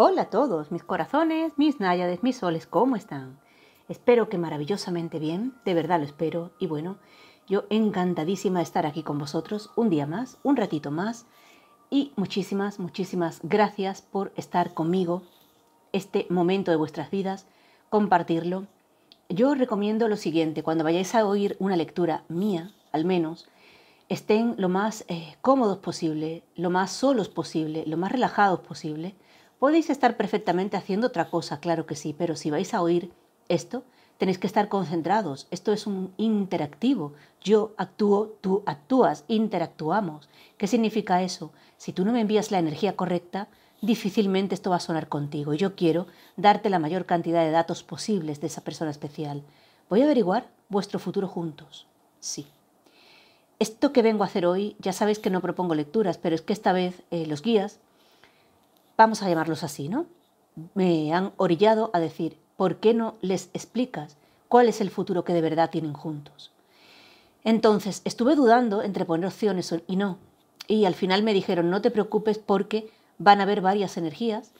Hola a todos, mis corazones, mis náyades, mis soles, ¿cómo están? Espero que maravillosamente bien, de verdad lo espero. Y bueno, yo encantadísima de estar aquí con vosotros un día más, un ratito más. Y muchísimas, muchísimas gracias por estar conmigo este momento de vuestras vidas, compartirlo. Yo os recomiendo lo siguiente, cuando vayáis a oír una lectura mía, al menos, estén lo más eh, cómodos posible, lo más solos posible, lo más relajados posible Podéis estar perfectamente haciendo otra cosa, claro que sí, pero si vais a oír esto, tenéis que estar concentrados. Esto es un interactivo. Yo actúo, tú actúas, interactuamos. ¿Qué significa eso? Si tú no me envías la energía correcta, difícilmente esto va a sonar contigo. Yo quiero darte la mayor cantidad de datos posibles de esa persona especial. Voy a averiguar vuestro futuro juntos. Sí. Esto que vengo a hacer hoy, ya sabéis que no propongo lecturas, pero es que esta vez eh, los guías vamos a llamarlos así, ¿no? Me han orillado a decir, ¿por qué no les explicas cuál es el futuro que de verdad tienen juntos? Entonces, estuve dudando entre poner opciones y no. Y al final me dijeron, no te preocupes porque van a haber varias energías.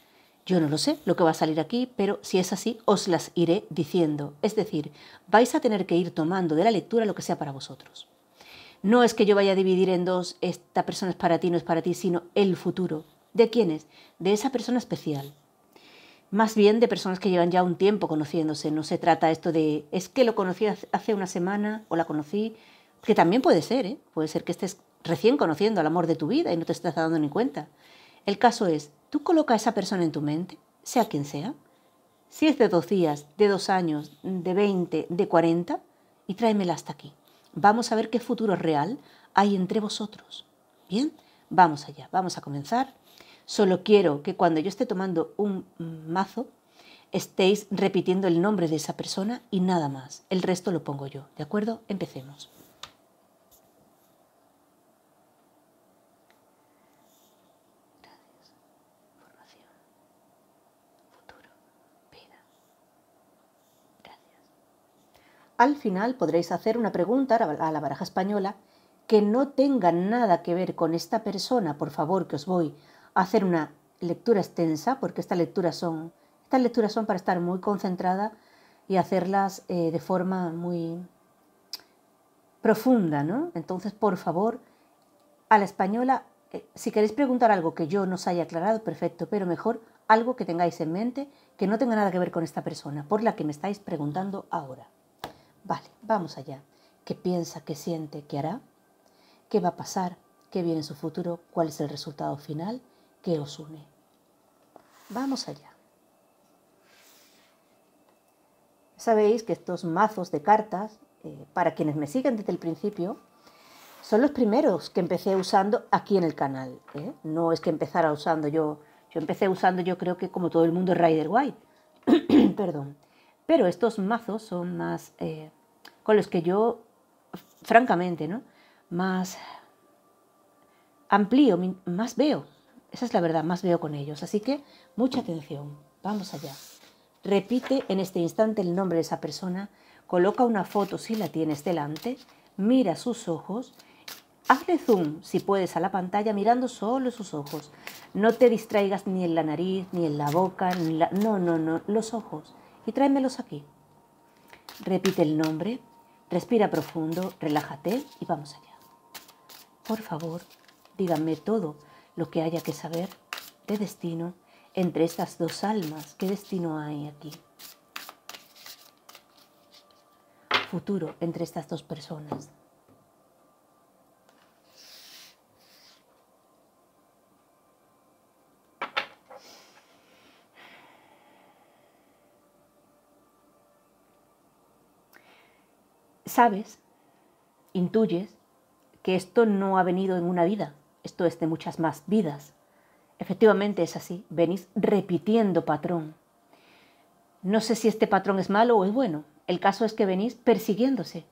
Yo no lo sé lo que va a salir aquí, pero si es así, os las iré diciendo. Es decir, vais a tener que ir tomando de la lectura lo que sea para vosotros. No es que yo vaya a dividir en dos, esta persona es para ti, no es para ti, sino el futuro. ¿De quiénes? De esa persona especial. Más bien de personas que llevan ya un tiempo conociéndose. No se trata esto de es que lo conocí hace una semana o la conocí, que también puede ser, ¿eh? puede ser que estés recién conociendo al amor de tu vida y no te estás dando ni cuenta. El caso es, tú coloca a esa persona en tu mente, sea quien sea, si es de dos días, de dos años, de 20, de 40, y tráemela hasta aquí. Vamos a ver qué futuro real hay entre vosotros. Bien, vamos allá, vamos a comenzar. Solo quiero que cuando yo esté tomando un mazo, estéis repitiendo el nombre de esa persona y nada más. El resto lo pongo yo, ¿de acuerdo? Empecemos. Gracias. Futuro. Al final podréis hacer una pregunta a la baraja española que no tenga nada que ver con esta persona, por favor, que os voy hacer una lectura extensa, porque estas lecturas son, estas lecturas son para estar muy concentrada y hacerlas eh, de forma muy profunda, ¿no? Entonces, por favor, a la española, eh, si queréis preguntar algo que yo no os haya aclarado, perfecto, pero mejor algo que tengáis en mente que no tenga nada que ver con esta persona, por la que me estáis preguntando ahora. Vale, vamos allá. ¿Qué piensa, qué siente, qué hará? ¿Qué va a pasar? ¿Qué viene en su futuro? ¿Cuál es el resultado final? que os une. Vamos allá. Sabéis que estos mazos de cartas, eh, para quienes me siguen desde el principio, son los primeros que empecé usando aquí en el canal. ¿eh? No es que empezara usando yo, yo empecé usando yo creo que como todo el mundo Rider White, perdón. Pero estos mazos son más, eh, con los que yo, francamente, ¿no? Más amplío, más veo, esa es la verdad, más veo con ellos. Así que mucha atención. Vamos allá. Repite en este instante el nombre de esa persona, coloca una foto si la tienes delante, mira sus ojos, hazle zoom si puedes a la pantalla mirando solo sus ojos. No te distraigas ni en la nariz, ni en la boca, no, no, no, los ojos. Y tráemelos aquí. Repite el nombre, respira profundo, relájate y vamos allá. Por favor, díganme todo lo que haya que saber de destino entre estas dos almas. ¿Qué destino hay aquí? Futuro entre estas dos personas. Sabes, intuyes que esto no ha venido en una vida, esto es de muchas más vidas. Efectivamente es así, venís repitiendo patrón. No sé si este patrón es malo o es bueno, el caso es que venís persiguiéndose.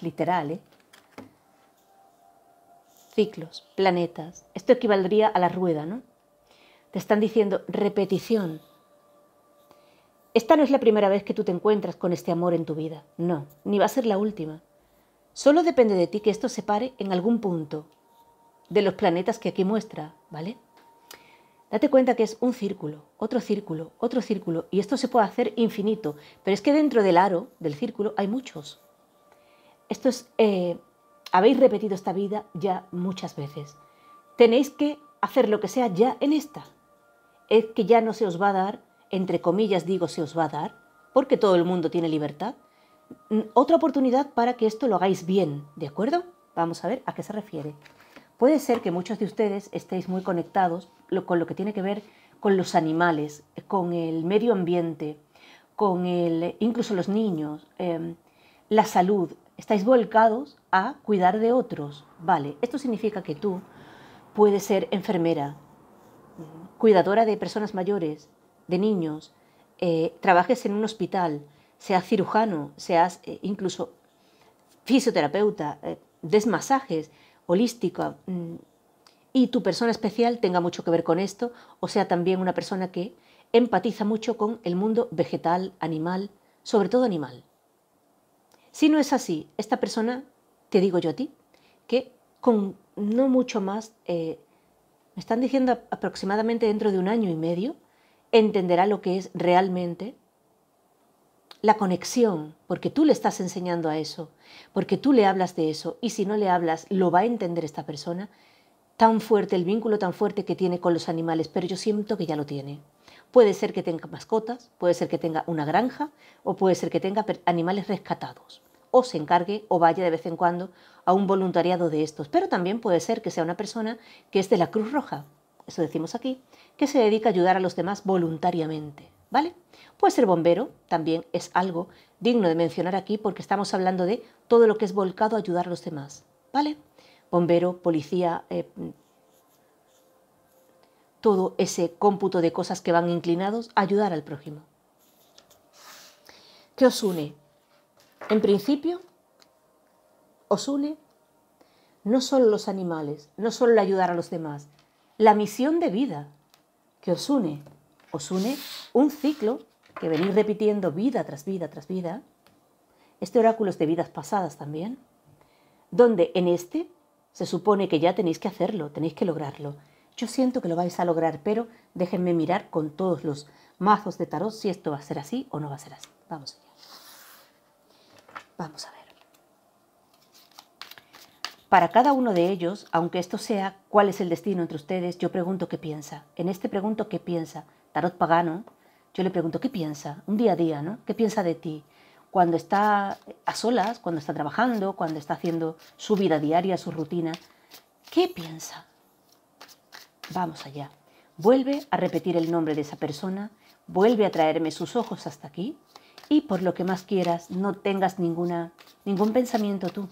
Literal, ¿eh? Ciclos, planetas, esto equivaldría a la rueda, ¿no? Te están diciendo repetición. Esta no es la primera vez que tú te encuentras con este amor en tu vida, no, ni va a ser la última. Solo depende de ti que esto se pare en algún punto, de los planetas que aquí muestra, ¿vale? Date cuenta que es un círculo, otro círculo, otro círculo, y esto se puede hacer infinito, pero es que dentro del aro, del círculo, hay muchos. Esto es, eh, habéis repetido esta vida ya muchas veces. Tenéis que hacer lo que sea ya en esta. Es que ya no se os va a dar, entre comillas digo se os va a dar, porque todo el mundo tiene libertad, mm, otra oportunidad para que esto lo hagáis bien, ¿de acuerdo? Vamos a ver a qué se refiere. Puede ser que muchos de ustedes estéis muy conectados con lo que tiene que ver con los animales, con el medio ambiente, con el, incluso los niños, em, la salud. Estáis volcados a cuidar de otros. Vale, esto significa que tú puedes ser enfermera, cuidadora de personas mayores, de niños, eh, trabajes en un hospital, seas cirujano, seas eh, incluso fisioterapeuta, eh, desmasajes holística mm, y tu persona especial tenga mucho que ver con esto, o sea, también una persona que empatiza mucho con el mundo vegetal, animal, sobre todo animal. Si no es así, esta persona, te digo yo a ti, que con no mucho más, eh, me están diciendo aproximadamente dentro de un año y medio, entenderá lo que es realmente la conexión, porque tú le estás enseñando a eso, porque tú le hablas de eso, y si no le hablas, lo va a entender esta persona, tan fuerte, el vínculo tan fuerte que tiene con los animales, pero yo siento que ya lo tiene. Puede ser que tenga mascotas, puede ser que tenga una granja, o puede ser que tenga animales rescatados, o se encargue o vaya de vez en cuando a un voluntariado de estos, pero también puede ser que sea una persona que es de la Cruz Roja, eso decimos aquí, que se dedica a ayudar a los demás voluntariamente. ¿vale? Pues ser bombero también es algo digno de mencionar aquí porque estamos hablando de todo lo que es volcado a ayudar a los demás, ¿vale? Bombero, policía, eh, todo ese cómputo de cosas que van inclinados a ayudar al prójimo. ¿Qué os une? En principio, os une no solo los animales, no solo el ayudar a los demás, la misión de vida que os une os une un ciclo que venís repitiendo vida tras vida tras vida. Este oráculo es de vidas pasadas también, donde en este se supone que ya tenéis que hacerlo, tenéis que lograrlo. Yo siento que lo vais a lograr, pero déjenme mirar con todos los mazos de tarot si esto va a ser así o no va a ser así. Vamos allá. Vamos a ver. Para cada uno de ellos, aunque esto sea cuál es el destino entre ustedes, yo pregunto qué piensa. En este pregunto qué piensa tarot pagano, yo le pregunto, ¿qué piensa? Un día a día, ¿no? ¿Qué piensa de ti? Cuando está a solas, cuando está trabajando, cuando está haciendo su vida diaria, su rutina, ¿qué piensa? Vamos allá. Vuelve a repetir el nombre de esa persona, vuelve a traerme sus ojos hasta aquí y por lo que más quieras, no tengas ninguna, ningún pensamiento tú,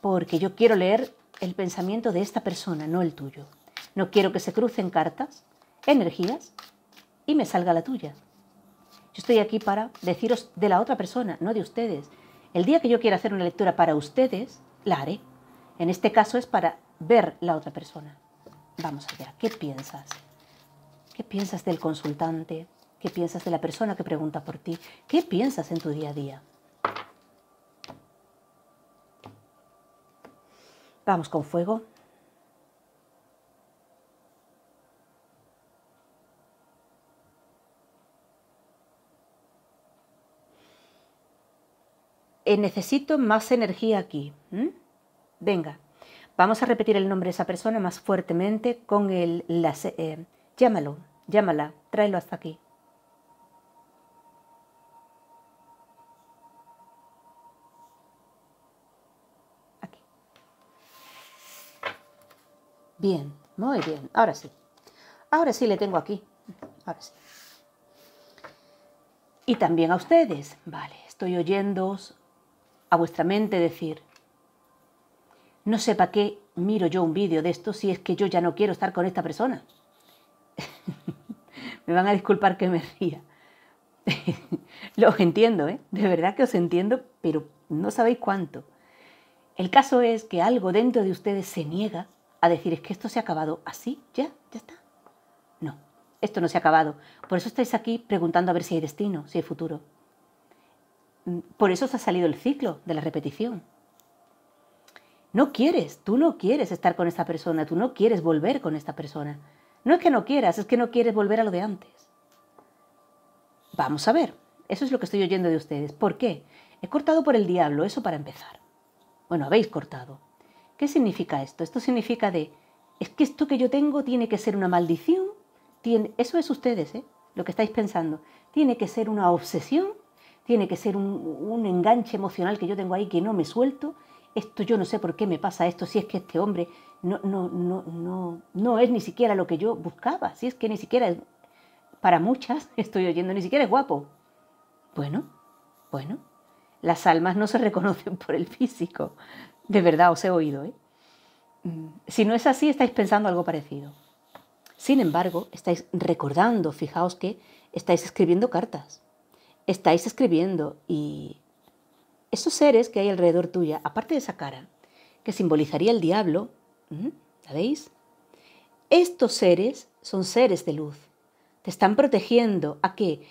porque yo quiero leer el pensamiento de esta persona, no el tuyo. No quiero que se crucen cartas, energías, y me salga la tuya. Yo estoy aquí para deciros de la otra persona, no de ustedes. El día que yo quiera hacer una lectura para ustedes, la haré. En este caso es para ver la otra persona. Vamos allá, ¿qué piensas? ¿Qué piensas del consultante? ¿Qué piensas de la persona que pregunta por ti? ¿Qué piensas en tu día a día? Vamos con fuego. Eh, necesito más energía aquí. Venga, vamos a repetir el nombre de esa persona más fuertemente con el... Eh, llámalo, llámala, tráelo hasta aquí. Aquí. Bien, muy bien, ahora sí. Ahora sí le tengo aquí. Ahora sí. Y también a ustedes. Vale, estoy oyéndoos, a vuestra mente decir, no sé para qué miro yo un vídeo de esto si es que yo ya no quiero estar con esta persona. me van a disculpar que me ría. Los entiendo, ¿eh? De verdad que os entiendo, pero no sabéis cuánto. El caso es que algo dentro de ustedes se niega a decir es que esto se ha acabado así, ya, ya está. No, esto no se ha acabado. Por eso estáis aquí preguntando a ver si hay destino, si hay futuro. Por eso se ha salido el ciclo de la repetición. No quieres, tú no quieres estar con esta persona, tú no quieres volver con esta persona. No es que no quieras, es que no quieres volver a lo de antes. Vamos a ver, eso es lo que estoy oyendo de ustedes. ¿Por qué? He cortado por el diablo, eso para empezar. Bueno, habéis cortado. ¿Qué significa esto? Esto significa de, es que esto que yo tengo tiene que ser una maldición, tiene, eso es ustedes, ¿eh? lo que estáis pensando, tiene que ser una obsesión tiene que ser un, enganche emocional que yo tengo ahí que no me suelto. Esto yo no sé por qué me pasa esto, si es que este hombre no, no, no, no, no es ni siquiera lo que yo buscaba, si es que ni siquiera es, para muchas, estoy oyendo, ni siquiera es guapo. Bueno, bueno, las almas no se reconocen por el físico. De verdad os he oído, ¿eh? mm, Si no es así, estáis pensando algo parecido. Sin embargo, estáis recordando, fijaos que estáis escribiendo cartas estáis escribiendo y esos seres que hay alrededor tuya, aparte de esa cara, que simbolizaría el diablo, ¿sabéis? Estos seres son seres de luz. Te están protegiendo a que,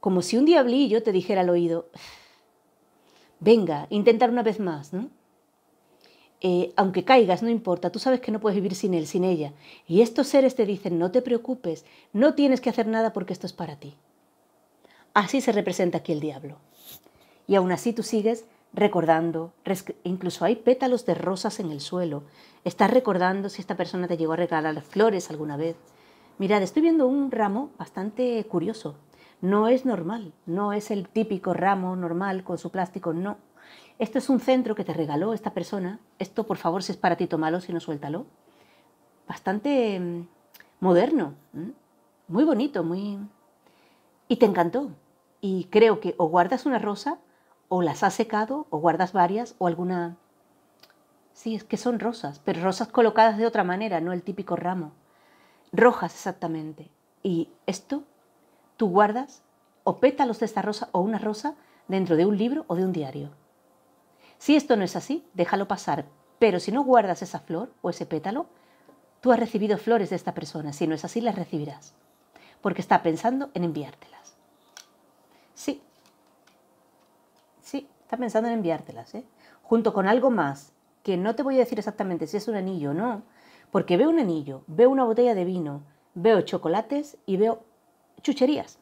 como si un diablillo te dijera al oído, venga, intentar una vez más, ¿no? Eh, aunque caigas, no importa, tú sabes que no puedes vivir sin él, sin ella. Y estos seres te dicen, no te preocupes, no tienes que hacer nada porque esto es para ti. Así se representa aquí el diablo. Y aún así tú sigues recordando, incluso hay pétalos de rosas en el suelo. Estás recordando si esta persona te llegó a regalar flores alguna vez. Mirad, estoy viendo un ramo bastante curioso. No es normal, no es el típico ramo normal con su plástico, no. Esto es un centro que te regaló esta persona. Esto, por favor, si es para ti, tómalo, si no, suéltalo. Bastante mm, moderno, muy bonito, muy... Y te encantó y creo que o guardas una rosa, o las has secado, o guardas varias, o alguna... Sí, es que son rosas, pero rosas colocadas de otra manera, no el típico ramo. Rojas exactamente. Y esto tú guardas o pétalos de esta rosa o una rosa dentro de un libro o de un diario. Si esto no es así, déjalo pasar, pero si no guardas esa flor o ese pétalo, tú has recibido flores de esta persona, si no es así, las recibirás, porque está pensando en enviártelas. Sí, sí, está pensando en enviártelas, ¿eh? Junto con algo más, que no te voy a decir exactamente si es un anillo o no, porque veo un anillo, veo una botella de vino, veo chocolates y veo chucherías.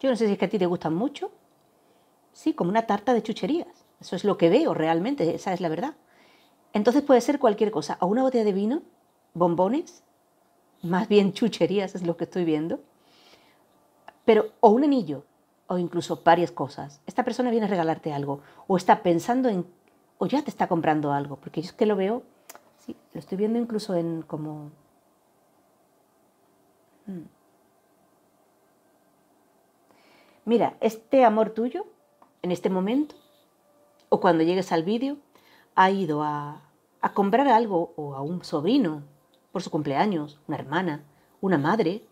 Yo no sé si es que a ti te gustan mucho. Sí, como una tarta de chucherías. Eso es lo que veo realmente, esa es la verdad. Entonces puede ser cualquier cosa, o una botella de vino, bombones, más bien chucherías es lo que estoy viendo, pero o un anillo, o incluso varias cosas. Esta persona viene a regalarte algo o está pensando en o ya te está comprando algo, porque yo es que lo veo, sí, lo estoy viendo incluso en como hmm. Mira, este amor tuyo en este momento o cuando llegues al vídeo ha ido a, a comprar algo o a un sobrino por su cumpleaños, una hermana, una madre,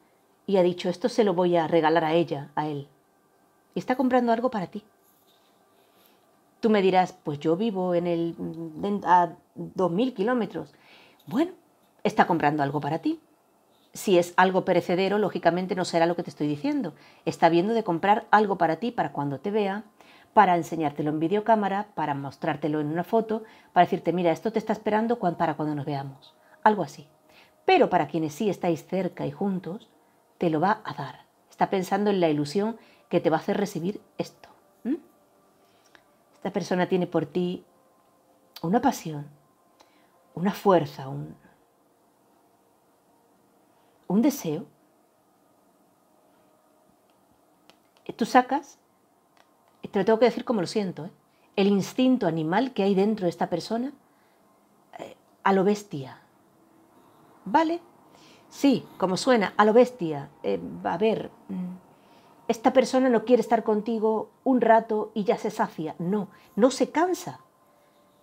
y ha dicho esto se lo voy a regalar a ella, a él está comprando algo para ti. Tú me dirás, pues yo vivo en el, a 2.000 kilómetros. Bueno, está comprando algo para ti. Si es algo perecedero, lógicamente no será lo que te estoy diciendo. Está viendo de comprar algo para ti, para cuando te vea, para enseñártelo en videocámara, para mostrártelo en una foto, para decirte, mira, esto te está esperando para cuando nos veamos. Algo así. Pero para quienes sí estáis cerca y juntos, te lo va a dar. Está pensando en la ilusión que te va a hacer recibir esto. Esta persona tiene por ti una pasión, una fuerza, un, deseo. Tú sacas, te lo tengo que decir como lo siento, ¿eh? el instinto animal que hay dentro de esta persona eh, a lo bestia. ¿Vale? Sí, como suena, a lo bestia. Eh, va a ver, mm, esta persona no quiere estar contigo un rato y ya se sacia. No, no se cansa.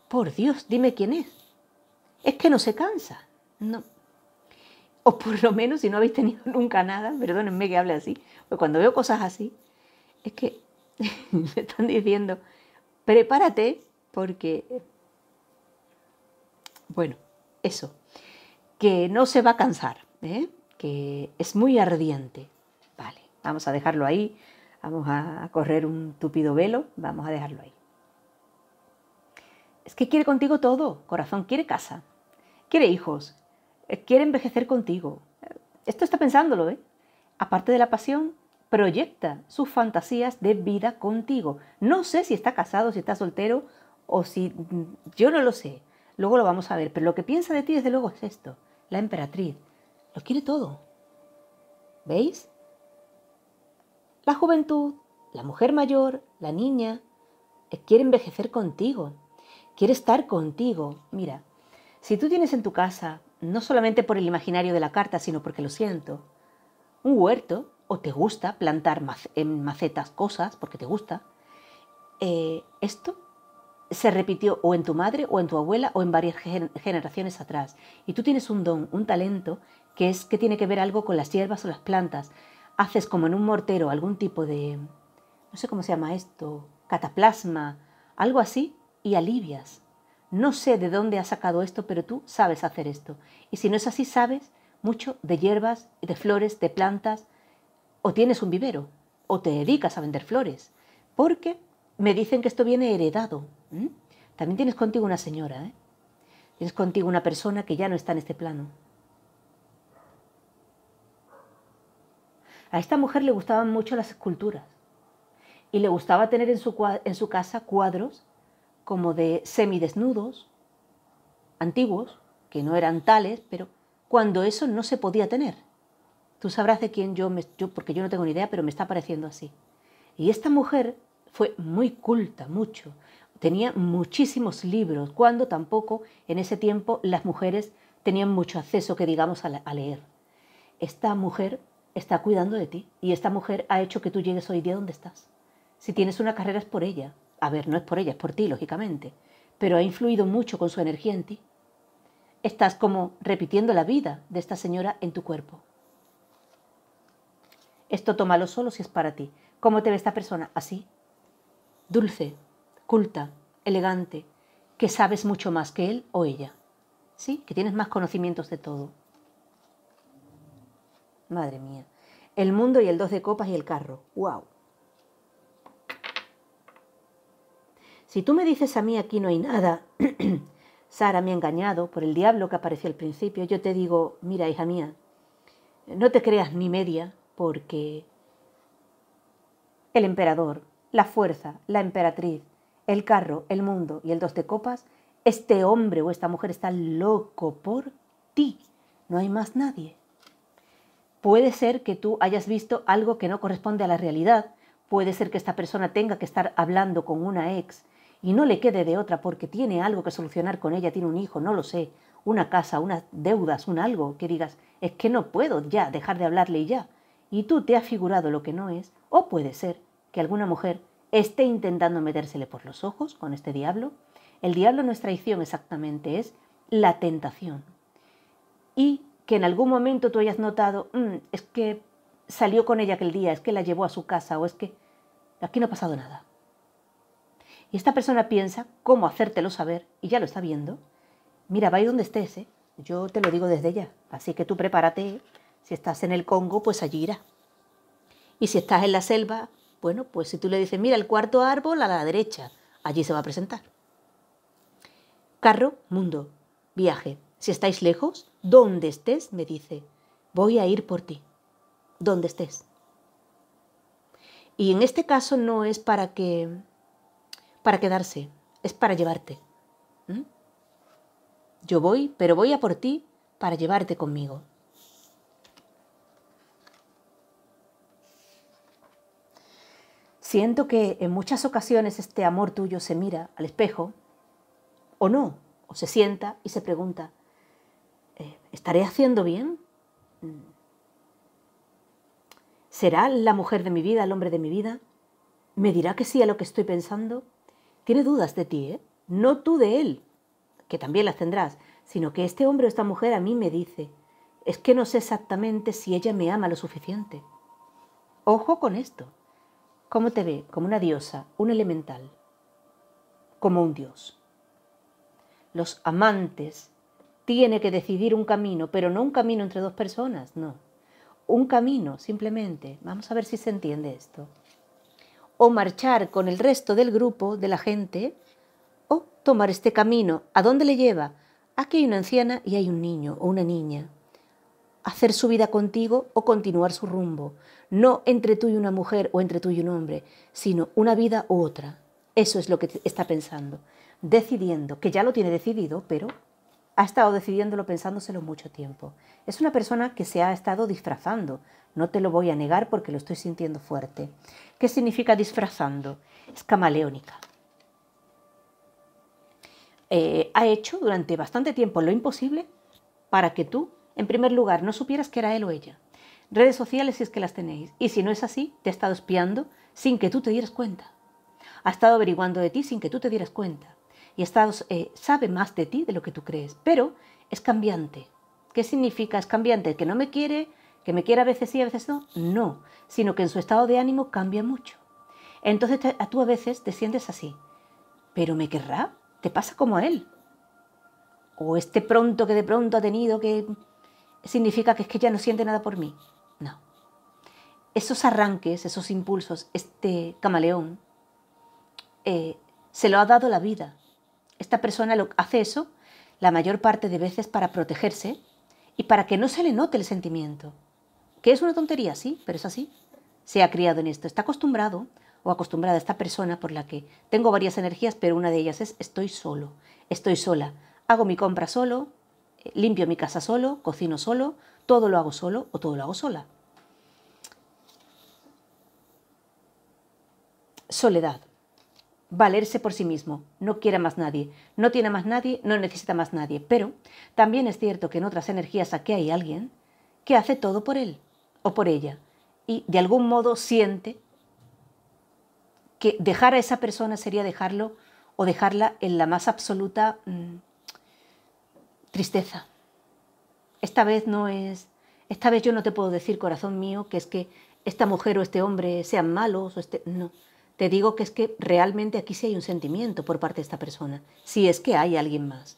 Por Dios, dime quién es. Es que no se cansa. No. O por lo menos si no habéis tenido nunca nada, perdónenme que hable así, porque cuando veo cosas así, es que me están diciendo, prepárate porque, bueno, eso, que no se va a cansar, ¿eh? que es muy ardiente, Vamos a dejarlo ahí, vamos a correr un tupido velo, vamos a dejarlo ahí. Es que quiere contigo todo, corazón, quiere casa, quiere hijos, eh, quiere envejecer contigo. Esto está pensándolo, ¿eh? Aparte de la pasión, proyecta sus fantasías de vida contigo. No sé si está casado, si está soltero o si... Mm, yo no lo sé. Luego lo vamos a ver. Pero lo que piensa de ti, desde luego, es esto. La emperatriz. Lo quiere todo. ¿Veis? La juventud, la mujer mayor, la niña, eh, quiere envejecer contigo, quiere estar contigo. Mira, si tú tienes en tu casa, no solamente por el imaginario de la carta, sino porque lo siento, un huerto, o te gusta plantar en macetas cosas porque te gusta, eh, esto se repitió o en tu madre o en tu abuela o en varias generaciones atrás. Y tú tienes un don, un talento, que es que tiene que ver algo con las hierbas o las plantas, haces como en un mortero algún tipo de, no sé cómo se llama esto, cataplasma, algo así, y alivias. No sé de dónde has sacado esto, pero tú sabes hacer esto. Y si no es así, sabes mucho de hierbas, de flores, de plantas, o tienes un vivero, o te dedicas a vender flores, porque me dicen que esto viene heredado. También tienes contigo una señora, ¿eh? tienes contigo una persona que ya no está en este plano. A esta mujer le gustaban mucho las esculturas y le gustaba tener en su, en su casa cuadros como de semidesnudos, antiguos, que no eran tales, pero cuando eso no se podía tener. Tú sabrás de quién yo, me, yo, porque yo no tengo ni idea, pero me está pareciendo así. Y esta mujer fue muy culta, mucho. Tenía muchísimos libros, cuando tampoco en ese tiempo las mujeres tenían mucho acceso, que digamos, a leer. Esta mujer está cuidando de ti y esta mujer ha hecho que tú llegues hoy día donde estás. Si tienes una carrera es por ella. A ver, no es por ella, es por ti, lógicamente, pero ha influido mucho con su energía en ti. Estás como repitiendo la vida de esta señora en tu cuerpo. Esto tómalo solo si es para ti. ¿Cómo te ve esta persona? Así. Dulce, culta, elegante, que sabes mucho más que él o ella. ¿Sí? Que tienes más conocimientos de todo. Madre mía el mundo y el dos de copas y el carro. ¡Wow! Si tú me dices a mí aquí no hay nada, Sara me ha engañado por el diablo que apareció al principio, yo te digo, mira hija mía, no te creas ni media porque el emperador, la fuerza, la emperatriz, el carro, el mundo y el dos de copas, este hombre o esta mujer está loco por ti. No hay más nadie. Puede ser que tú hayas visto algo que no corresponde a la realidad, puede ser que esta persona tenga que estar hablando con una ex y no le quede de otra porque tiene algo que solucionar con ella, tiene un hijo, no lo sé, una casa, unas deudas, un algo, que digas, es que no puedo ya dejar de hablarle y ya. Y tú te has figurado lo que no es, o puede ser que alguna mujer esté intentando metérsele por los ojos con este diablo. El diablo no es traición exactamente, es la tentación. Y que en algún momento tú hayas notado, mm, es que salió con ella aquel día, es que la llevó a su casa o es que aquí no ha pasado nada. Y esta persona piensa cómo hacértelo saber, y ya lo está viendo. Mira, va donde estés, ¿eh? yo te lo digo desde ya, así que tú prepárate. ¿eh? Si estás en el Congo, pues allí irá. Y si estás en la selva, bueno, pues si tú le dices, mira, el cuarto árbol a la derecha, allí se va a presentar. Carro, mundo, viaje, si estáis lejos, donde estés, me dice, voy a ir por ti, donde estés. Y en este caso no es para que para quedarse, es para llevarte. Yo voy, pero voy a por ti para llevarte conmigo. Siento que en muchas ocasiones este amor tuyo se mira al espejo, o no, o se sienta y se pregunta, ¿Estaré haciendo bien? ¿Será la mujer de mi vida, el hombre de mi vida? ¿Me dirá que sí a lo que estoy pensando? Tiene dudas de ti, ¿eh? No tú de él, que también las tendrás, sino que este hombre o esta mujer a mí me dice, es que no sé exactamente si ella me ama lo suficiente. Ojo con esto. ¿Cómo te ve? Como una diosa, un elemental, como un dios. Los amantes tiene que decidir un camino, pero no un camino entre dos personas, no. Un camino, simplemente. Vamos a ver si se entiende esto. O marchar con el resto del grupo, de la gente, o tomar este camino. ¿A dónde le lleva? Aquí hay una anciana y hay un niño o una niña. Hacer su vida contigo o continuar su rumbo. No entre tú y una mujer o entre tú y un hombre, sino una vida u otra. Eso es lo que está pensando. Decidiendo, que ya lo tiene decidido, pero ha estado decidiéndolo pensándoselo mucho tiempo. Es una persona que se ha estado disfrazando. No te lo voy a negar porque lo estoy sintiendo fuerte. ¿Qué significa disfrazando? Es camaleónica. Eh, ha hecho durante bastante tiempo lo imposible para que tú, en primer lugar, no supieras que era él o ella. Redes sociales si es que las tenéis. Y si no es así, te ha estado espiando sin que tú te dieras cuenta. Ha estado averiguando de ti sin que tú te dieras cuenta y Estados eh, sabe más de ti de lo que tú crees, pero es cambiante. ¿Qué significa es cambiante? ¿Que no me quiere? ¿Que me quiere a veces sí, a veces no? No, sino que en su estado de ánimo cambia mucho. Entonces a tú a veces te sientes así, pero ¿me querrá? ¿Te pasa como a él? O este pronto que de pronto ha tenido que significa que es que ya no siente nada por mí. No. Esos arranques, esos impulsos, este camaleón, eh, se lo ha dado la vida, esta persona lo hace eso la mayor parte de veces para protegerse y para que no se le note el sentimiento. Que es una tontería, sí, pero es así. Se ha criado en esto, está acostumbrado o acostumbrada a esta persona por la que tengo varias energías, pero una de ellas es estoy solo, estoy sola, hago mi compra solo, eh, limpio mi casa solo, cocino solo, todo lo hago solo o todo lo hago sola. Soledad valerse por sí mismo, no quiere más nadie, no tiene más nadie, no necesita más nadie, pero también es cierto que en otras energías aquí hay alguien que hace todo por él o por ella y de algún modo siente que dejar a esa persona sería dejarlo o dejarla en la más absoluta mm, tristeza. Esta vez no es, esta vez yo no te puedo decir, corazón mío, que es que esta mujer o este hombre sean malos o este, no te digo que es que realmente aquí sí hay un sentimiento por parte de esta persona, si es que hay alguien más.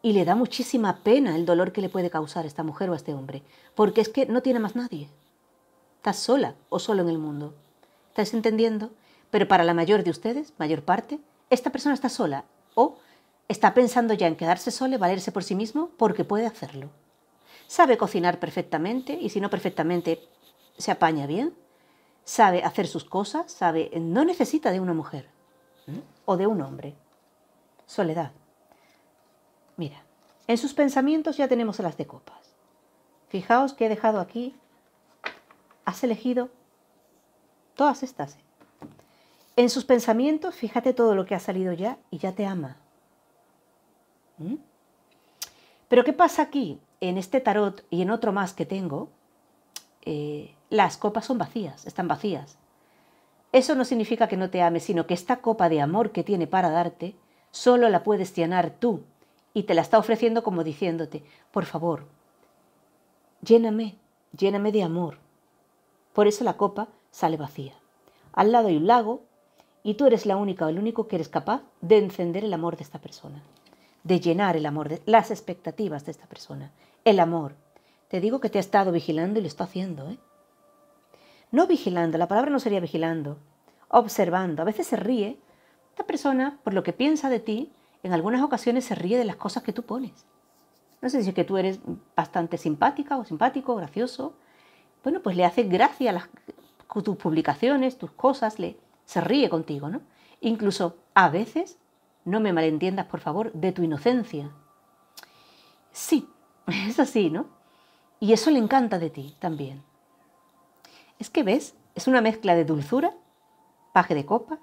Y le da muchísima pena el dolor que le puede causar esta mujer o este hombre, porque es que no tiene más nadie. Está sola o solo en el mundo. ¿Estás entendiendo? Pero para la mayor de ustedes, mayor parte, esta persona está sola o está pensando ya en quedarse sola y valerse por sí mismo porque puede hacerlo. Sabe cocinar perfectamente y si no perfectamente, se apaña bien sabe hacer sus cosas, sabe, no necesita de una mujer ¿eh? o de un hombre. Soledad. Mira, en sus pensamientos ya tenemos las de copas. Fijaos que he dejado aquí, has elegido todas estas. ¿eh? En sus pensamientos, fíjate todo lo que ha salido ya y ya te ama. ¿Mm? Pero ¿qué pasa aquí, en este tarot y en otro más que tengo? Eh, las copas son vacías, están vacías. Eso no significa que no te ame, sino que esta copa de amor que tiene para darte, solo la puedes llenar tú y te la está ofreciendo como diciéndote, por favor, lléname, lléname de amor. Por eso la copa sale vacía. Al lado hay un lago y tú eres la única o el único que eres capaz de encender el amor de esta persona, de llenar el amor, de, las expectativas de esta persona, el amor. Te digo que te ha estado vigilando y lo está haciendo, ¿eh? No vigilando, la palabra no sería vigilando, observando. A veces se ríe. Esta persona, por lo que piensa de ti, en algunas ocasiones se ríe de las cosas que tú pones. No sé si es que tú eres bastante simpática o simpático, gracioso. Bueno, pues le hace gracia a tus publicaciones, tus cosas, le, se ríe contigo, ¿no? Incluso a veces, no me malentiendas por favor, de tu inocencia. Sí, es así, ¿no? Y eso le encanta de ti también. Es que ves, es una mezcla de dulzura, paje de copas,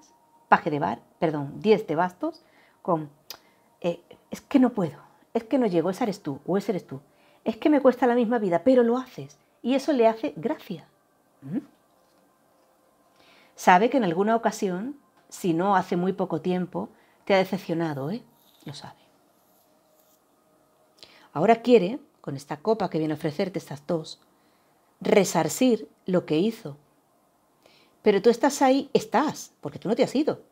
paje de bar, perdón, 10 de bastos, con eh, es que no puedo, es que no llego, esa eres tú o ese eres tú, es que me cuesta la misma vida, pero lo haces y eso le hace gracia. ¿Mm? Sabe que en alguna ocasión, si no hace muy poco tiempo, te ha decepcionado, ¿eh? Lo sabe. Ahora quiere, con esta copa que viene a ofrecerte estas dos, resarcir lo que hizo. Pero tú estás ahí, estás, porque tú no te has ido.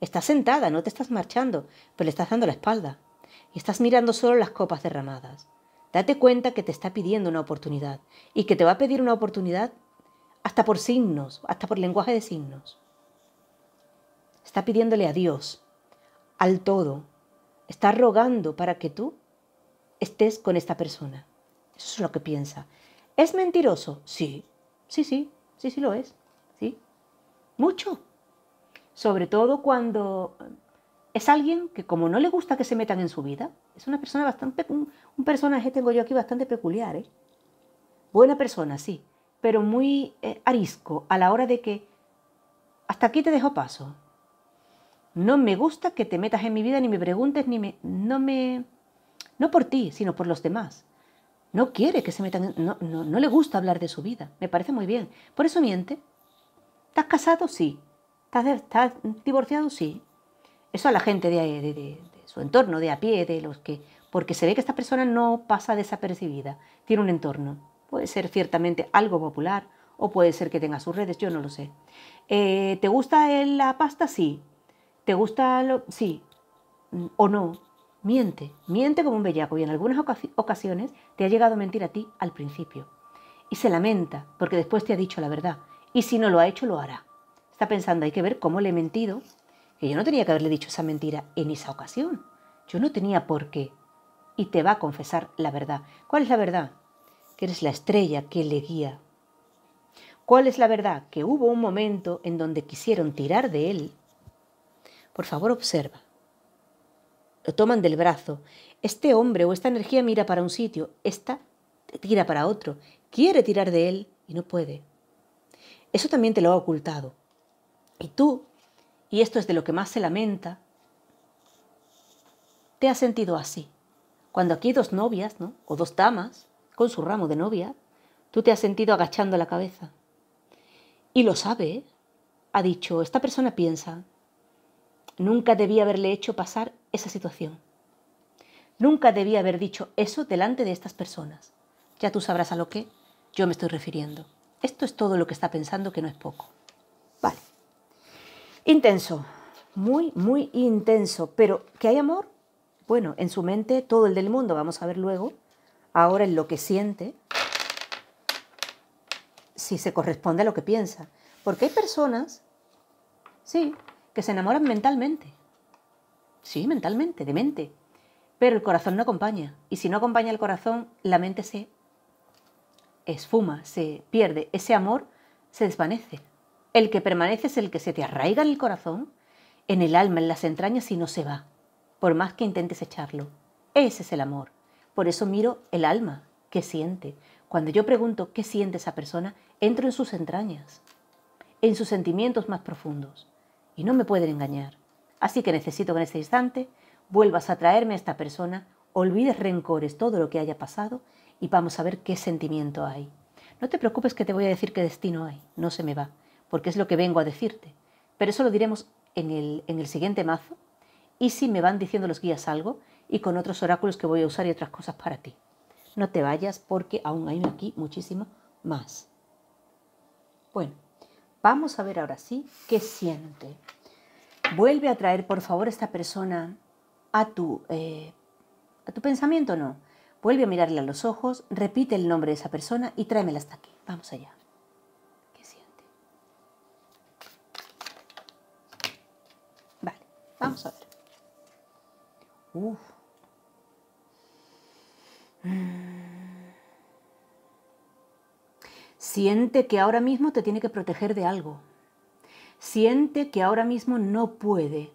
Estás sentada, no te estás marchando, pero le estás dando la espalda. Y estás mirando solo las copas derramadas. Date cuenta que te está pidiendo una oportunidad y que te va a pedir una oportunidad hasta por signos, hasta por lenguaje de signos. Está pidiéndole a Dios, al todo. Está rogando para que tú estés con esta persona. Eso es lo que piensa. ¿Es mentiroso? Sí, sí, sí, sí, sí lo es. ¿Sí? Mucho. Sobre todo cuando es alguien que como no le gusta que se metan en su vida, es una persona bastante, un, personaje tengo yo aquí bastante peculiar, ¿eh? Buena persona, sí, pero muy eh, arisco a la hora de que hasta aquí te dejo paso. No me gusta que te metas en mi vida, ni me preguntes, ni me... No me... No por ti, sino por los demás. No quiere que se metan, no, no, le gusta hablar de su vida, me parece muy bien. Por eso miente. ¿Estás casado? Sí. ¿Estás, divorciado? Sí. Eso a la gente de, de, su entorno, de a pie, de los que... Porque se ve que esta persona no pasa desapercibida, tiene un entorno. Puede ser ciertamente algo popular o puede ser que tenga sus redes, yo no lo sé. Eh, ¿Te gusta la pasta? Sí. ¿Te gusta lo...? Sí. Mm, ¿O no? Miente, miente como un bellaco y en algunas ocasiones te ha llegado a mentir a ti al principio. Y se lamenta porque después te ha dicho la verdad. Y si no lo ha hecho, lo hará. Está pensando, hay que ver cómo le he mentido, que yo no tenía que haberle dicho esa mentira en esa ocasión. Yo no tenía por qué. Y te va a confesar la verdad. ¿Cuál es la verdad? Que eres la estrella que le guía. ¿Cuál es la verdad? Que hubo un momento en donde quisieron tirar de él. Por favor, observa lo toman del brazo. Este hombre o esta energía mira para un sitio, esta tira para otro, quiere tirar de él y no puede. Eso también te lo ha ocultado. Y tú, y esto es de lo que más se lamenta, te has sentido así. Cuando aquí dos novias, O dos damas, con su ramo de novia, tú te has sentido agachando la cabeza. Y lo sabe, ¿eh? ha dicho, esta persona piensa, Nunca debía haberle hecho pasar esa situación. Nunca debía haber dicho eso delante de estas personas. Ya tú sabrás a lo que yo me estoy refiriendo. Esto es todo lo que está pensando que no es poco. Vale. Intenso, muy, muy intenso, pero que hay amor, bueno, en su mente todo el del mundo, vamos a ver luego, ahora en lo que siente, si se corresponde a lo que piensa. Porque hay personas, sí, que se enamoran mentalmente. Sí, mentalmente, de mente. Pero el corazón no acompaña. Y si no acompaña el corazón, la mente se esfuma, se pierde. Ese amor se desvanece. El que permanece es el que se te arraiga en el corazón, en el alma, en las entrañas y no se va, por más que intentes echarlo. Ese es el amor. Por eso miro el alma, que siente. Cuando yo pregunto qué siente esa persona, entro en sus entrañas, en sus sentimientos más profundos y no me pueden engañar. Así que necesito que en este instante vuelvas a traerme a esta persona, olvides rencores, todo lo que haya pasado y vamos a ver qué sentimiento hay. No te preocupes que te voy a decir qué destino hay, no se me va, porque es lo que vengo a decirte. Pero eso lo diremos en el, en el siguiente mazo y si me van diciendo los guías algo y con otros oráculos que voy a usar y otras cosas para ti. No te vayas porque aún hay aquí muchísimo más. Bueno, Vamos a ver ahora sí qué siente. Vuelve a traer, por favor, a esta persona a tu, eh, a tu pensamiento, ¿no? Vuelve a mirarle a los ojos, repite el nombre de esa persona y tráemela hasta aquí. Vamos allá. ¿Qué siente? Vale, vamos a ver. Uf. Mm. Siente que ahora mismo te tiene que proteger de algo. Siente que ahora mismo no puede.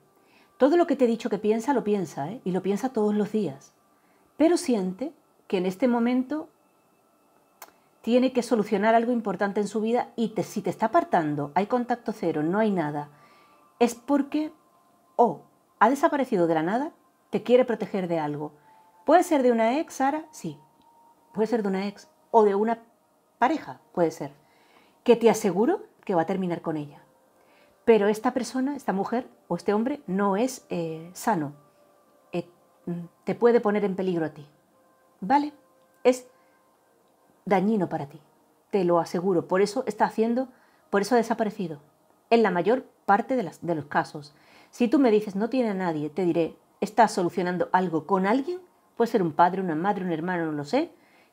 Todo lo que te he dicho que piensa, lo piensa, ¿eh? y lo piensa todos los días. Pero siente que en este momento tiene que solucionar algo importante en su vida y si te está apartando, hay contacto cero, no hay nada, es porque o ha desaparecido de la nada, te quiere proteger de algo. Puede ser de una ex, Sara, sí. Puede ser de una ex o de una pareja, puede ser, que te aseguro que va a terminar con ella. Pero esta persona, esta mujer o este hombre no es eh, sano. Eh, mm, te puede poner en peligro a ti. ¿Vale? Es dañino para ti. Te lo aseguro. Por eso está haciendo, por eso ha desaparecido. En la mayor parte de, de los casos. Si tú me dices no tiene a nadie, te diré, está solucionando algo con alguien, puede ser un padre, una madre, un hermano, no lo sé,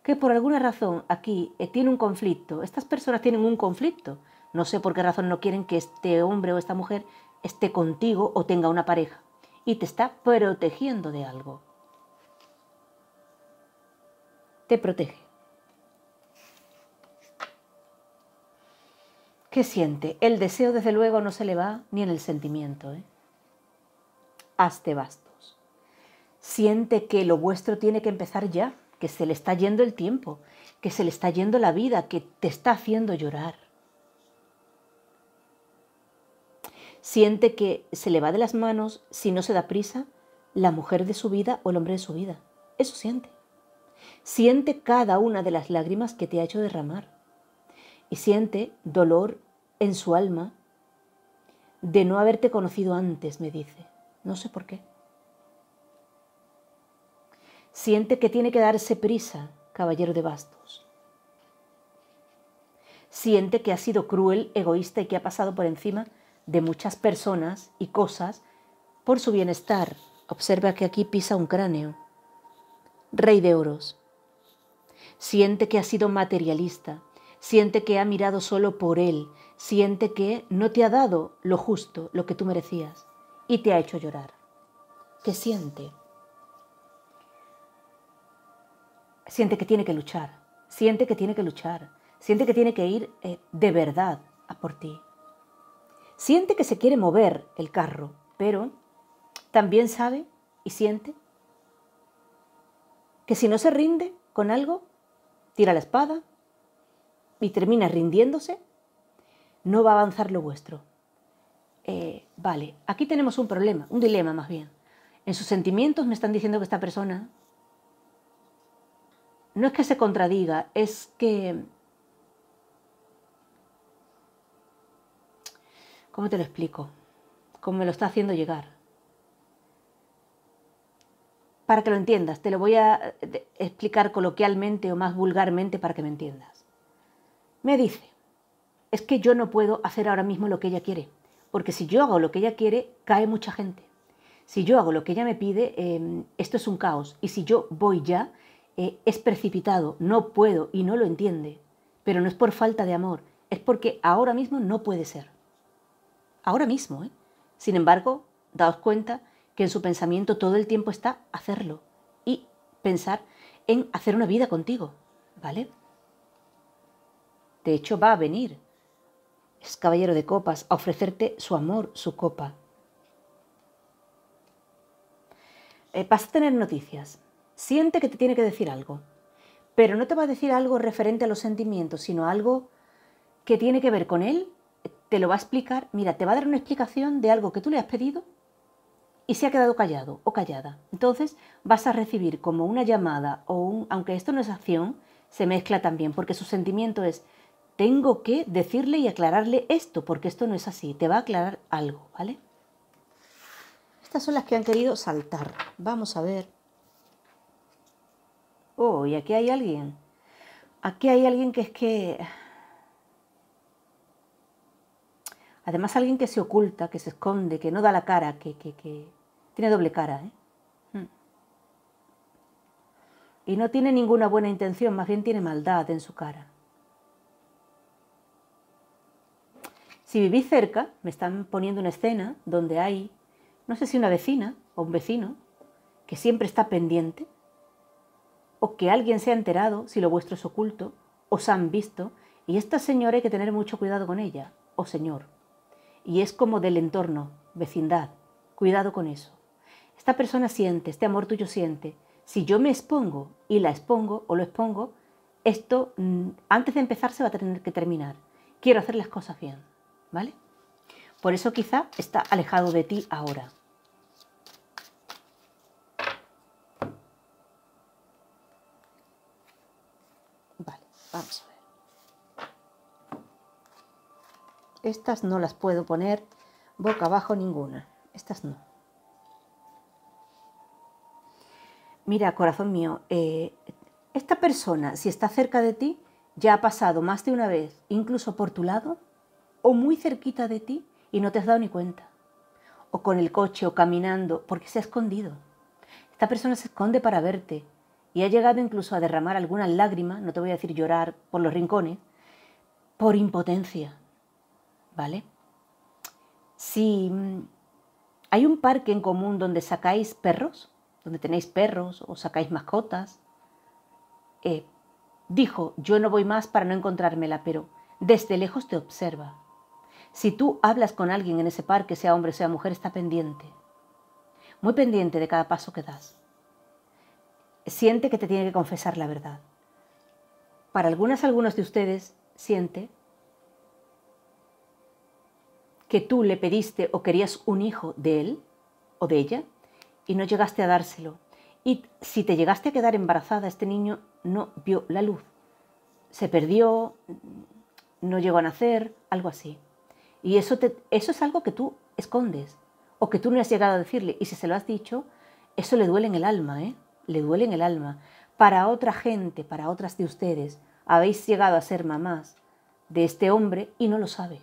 que por alguna razón aquí eh, tiene un conflicto, estas personas tienen un conflicto, no sé por qué razón no quieren que este hombre o esta mujer esté contigo o tenga una pareja y te está protegiendo de algo. Te protege. ¿Qué siente? El deseo desde luego no se le va ni en el sentimiento. ¿eh? Hazte bastos. Siente que lo vuestro tiene que empezar ya que se le está yendo el tiempo, que se le está yendo la vida, que te está haciendo llorar. Siente que se le va de las manos, si no se da prisa, la mujer de su vida o el hombre de su vida. Eso siente. Siente cada una de las lágrimas que te ha hecho derramar. Y siente dolor en su alma de no haberte conocido antes, me dice. No sé por qué. Siente que tiene que darse prisa, caballero de bastos. Siente que ha sido cruel, egoísta y que ha pasado por encima de muchas personas y cosas por su bienestar. Observa que aquí pisa un cráneo. Rey de oros. Siente que ha sido materialista, siente que ha mirado solo por él, siente que no te ha dado lo justo, lo que tú merecías, y te ha hecho llorar. ¿Qué siente? siente que tiene que luchar, siente que tiene que luchar, siente que tiene que ir eh, de verdad a por ti. Siente que se quiere mover el carro, pero también sabe y siente que si no se rinde con algo, tira la espada y termina rindiéndose, no va a avanzar lo vuestro. Eh, vale, aquí tenemos un problema, un dilema más bien. En sus sentimientos me están diciendo que esta persona no es que se contradiga, es que... ¿Cómo te lo explico? Cómo me lo está haciendo llegar. Para que lo entiendas, te lo voy a explicar coloquialmente o más vulgarmente para que me entiendas. Me dice, es que yo no puedo hacer ahora mismo lo que ella quiere, porque si yo hago lo que ella quiere, cae mucha gente. Si yo hago lo que ella me pide, em, esto es un caos. Y si yo voy ya, eh, es precipitado, no puedo y no lo entiende, pero no es por falta de amor, es porque ahora mismo no puede ser. Ahora mismo, ¿eh? Sin embargo, daos cuenta que en su pensamiento todo el tiempo está hacerlo y pensar en hacer una vida contigo, ¿vale? De hecho, va a venir, es caballero de copas, a ofrecerte su amor, su copa. Eh, vas a tener noticias, siente que te tiene que decir algo, pero no te va a decir algo referente a los sentimientos, sino algo que tiene que ver con él, te lo va a explicar, mira, te va a dar una explicación de algo que tú le has pedido y se ha quedado callado o callada. Entonces vas a recibir como una llamada o un, aunque esto no es acción, se mezcla también, porque su sentimiento es, tengo que decirle y aclararle esto, porque esto no es así, te va a aclarar algo, ¿vale? Estas son las que han querido saltar. Vamos a ver oh, y aquí hay alguien, aquí hay alguien que es que... Además alguien que se oculta, que se esconde, que no da la cara, que, tiene doble cara. ¿eh? Hmm. Y no tiene ninguna buena intención, más bien tiene maldad en su cara. Si vivís cerca, me están poniendo una escena donde hay, no sé si una vecina o un vecino, que siempre está pendiente o que alguien se ha enterado si lo vuestro es oculto, os han visto, y esta señora hay que tener mucho cuidado con ella, o oh señor. Y es como del entorno, vecindad, cuidado con eso. Esta persona siente, este amor tuyo siente, si yo me expongo y la expongo o lo expongo, esto mm, antes de empezar se va a tener que terminar. Quiero hacer las cosas bien, ¿vale? Por eso quizá está alejado de ti ahora. Estas no las puedo poner boca abajo ninguna. Estas no. Mira, corazón mío, eh, esta persona, si está cerca de ti, ya ha pasado más de una vez, incluso por tu lado, o muy cerquita de ti, y no te has dado ni cuenta. O con el coche o caminando, porque se ha escondido. Esta persona se esconde para verte, y ha llegado incluso a derramar algunas lágrimas, no te voy a decir llorar por los rincones, por impotencia. ¿Vale? Si mm, hay un parque en común donde sacáis perros, donde tenéis perros o sacáis mascotas, eh, dijo, yo no voy más para no encontrármela, pero desde lejos te observa. Si tú hablas con alguien en ese parque, sea hombre, o sea mujer, está pendiente, muy pendiente de cada paso que das siente que te tiene que confesar la verdad. Para algunas, algunos de ustedes siente que tú le pediste o querías un hijo de él o de ella y no llegaste a dárselo. Y si te llegaste a quedar embarazada, este niño no vio la luz. Se perdió, no llegó a nacer, algo así. Y eso, eso es algo que tú escondes o que tú no has llegado a decirle. Y si se lo has dicho, eso le duele en el alma, ¿eh? le duele en el alma. Para otra gente, para otras de ustedes, habéis llegado a ser mamás de este hombre y no lo sabe.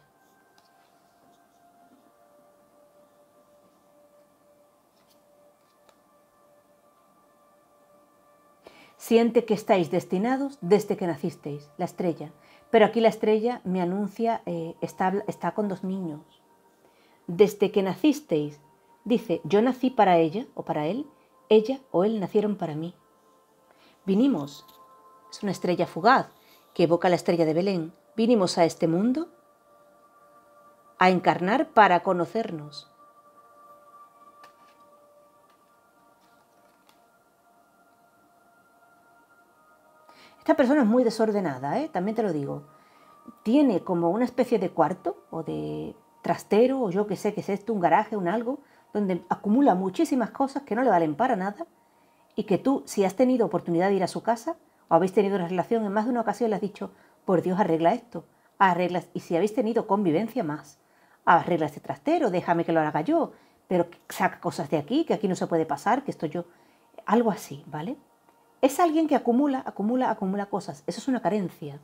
Siente que estáis destinados desde que nacisteis, la estrella. Pero aquí la estrella me anuncia, eh, está, está con dos niños. Desde que nacisteis, dice, yo nací para ella o para él ella o él nacieron para mí. Vinimos. Es una estrella fugaz que evoca la estrella de Belén. Vinimos a este mundo a encarnar para conocernos. Esta persona es muy desordenada, ¿eh? también te lo digo. Tiene como una especie de cuarto o de trastero o yo qué sé que es esto, un garaje, un algo, donde acumula muchísimas cosas que no le valen para nada y que tú, si has tenido oportunidad de ir a su casa o habéis tenido una relación en más de una ocasión, le has dicho, por Dios, arregla esto, arregla, y si habéis tenido convivencia más, arregla este trastero, déjame que lo haga yo, pero saca cosas de aquí, que aquí no se puede pasar, que esto yo, algo así, ¿vale? Es alguien que acumula, acumula, acumula cosas, eso es una carencia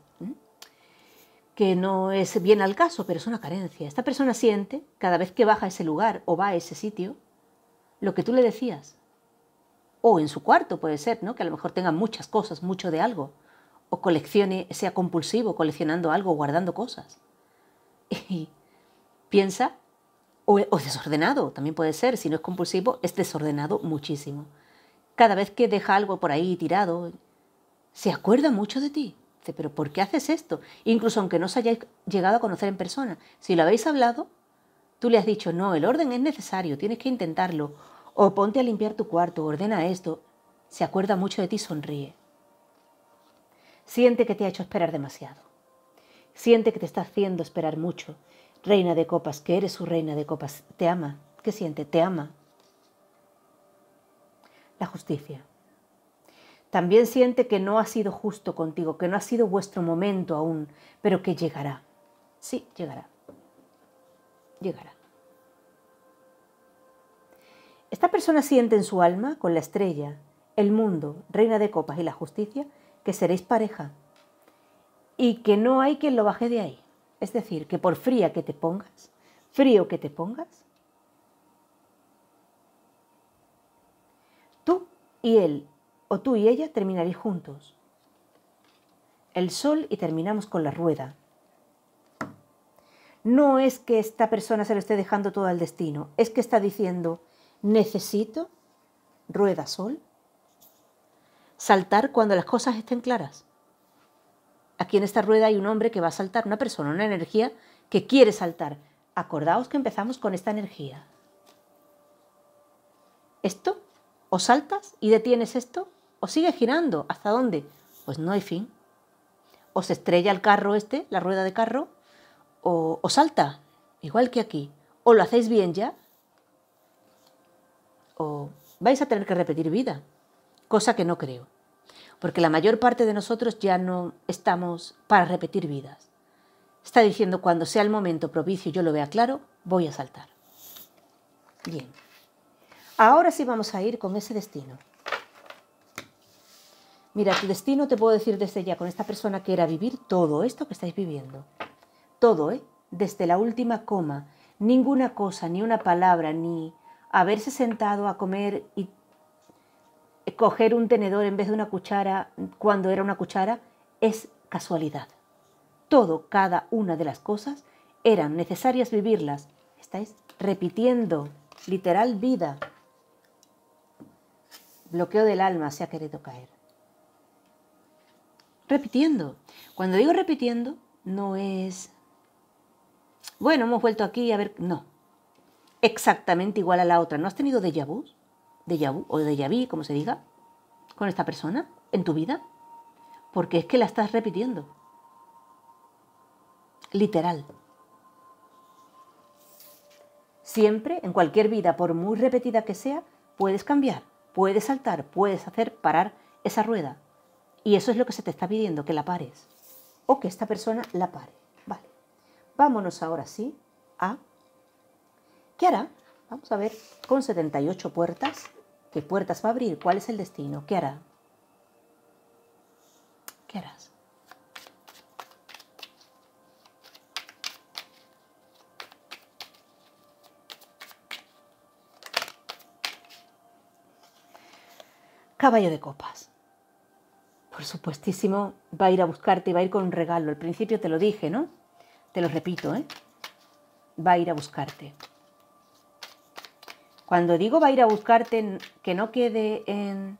que no es bien al caso, pero es una carencia. Esta persona siente, cada vez que baja a ese lugar o va a ese sitio, lo que tú le decías. O en su cuarto puede ser, ¿no? Que a lo mejor tenga muchas cosas, mucho de algo. O coleccione, sea compulsivo coleccionando algo, guardando cosas. Y piensa, o, o desordenado, también puede ser, si no es compulsivo, es desordenado muchísimo. Cada vez que deja algo por ahí tirado, se acuerda mucho de ti Dice, pero ¿por qué haces esto? Incluso aunque no os hayáis llegado a conocer en persona, si lo habéis hablado, tú le has dicho, no, el orden es necesario, tienes que intentarlo, o ponte a limpiar tu cuarto, ordena esto, se acuerda mucho de ti, sonríe. Siente que te ha hecho esperar demasiado. Siente que te está haciendo esperar mucho. Reina de copas, que eres su reina de copas, te ama. ¿Qué siente? Te ama. La justicia también siente que no ha sido justo contigo, que no ha sido vuestro momento aún, pero que llegará. Sí, llegará. Llegará. Esta persona siente en su alma, con la estrella, el mundo, reina de copas y la justicia, que seréis pareja y que no hay quien lo baje de ahí. Es decir, que por fría que te pongas, frío que te pongas, tú y él o tú y ella terminaréis juntos. El sol y terminamos con la rueda. No es que esta persona se lo esté dejando todo al destino, es que está diciendo, necesito rueda sol. Saltar cuando las cosas estén claras. Aquí en esta rueda hay un hombre que va a saltar, una persona, una energía que quiere saltar. Acordaos que empezamos con esta energía. Esto, o saltas y detienes esto, o sigue girando. ¿Hasta dónde? Pues no hay fin. O se estrella el carro este, la rueda de carro, o, salta, igual que aquí. O lo hacéis bien ya, o vais a tener que repetir vida, cosa que no creo. Porque la mayor parte de nosotros ya no estamos para repetir vidas. Está diciendo, cuando sea el momento propicio yo lo vea claro, voy a saltar. Bien. Ahora sí vamos a ir con ese destino. Mira, tu destino te puedo decir desde ya con esta persona que era vivir todo esto que estáis viviendo. Todo, ¿eh? Desde la última coma. Ninguna cosa, ni una palabra, ni haberse sentado a comer y coger un tenedor en vez de una cuchara cuando era una cuchara es casualidad. Todo, cada una de las cosas eran necesarias vivirlas. Estáis repitiendo, literal vida. Bloqueo del alma se ha querido caer repitiendo. Cuando digo repitiendo, no es, bueno, hemos vuelto aquí a ver, no. Exactamente igual a la otra. ¿No has tenido déjà vu? Déjà vu o déjà vu, como se diga, con esta persona en tu vida? Porque es que la estás repitiendo. Literal. Siempre, en cualquier vida, por muy repetida que sea, puedes cambiar, puedes saltar, puedes hacer parar esa rueda. Y eso es lo que se te está pidiendo, que la pares. O que esta persona la pare. Vale. Vámonos ahora sí a... ¿Qué hará? Vamos a ver, con 78 puertas, ¿qué puertas va a abrir? ¿Cuál es el destino? ¿Qué hará? ¿Qué harás? Caballo de copas por supuestísimo, va a ir a buscarte y va a ir con un regalo. Al principio te lo dije, ¿no? Te lo repito, ¿eh? Va a ir a buscarte. Cuando digo va a ir a buscarte, que no quede en...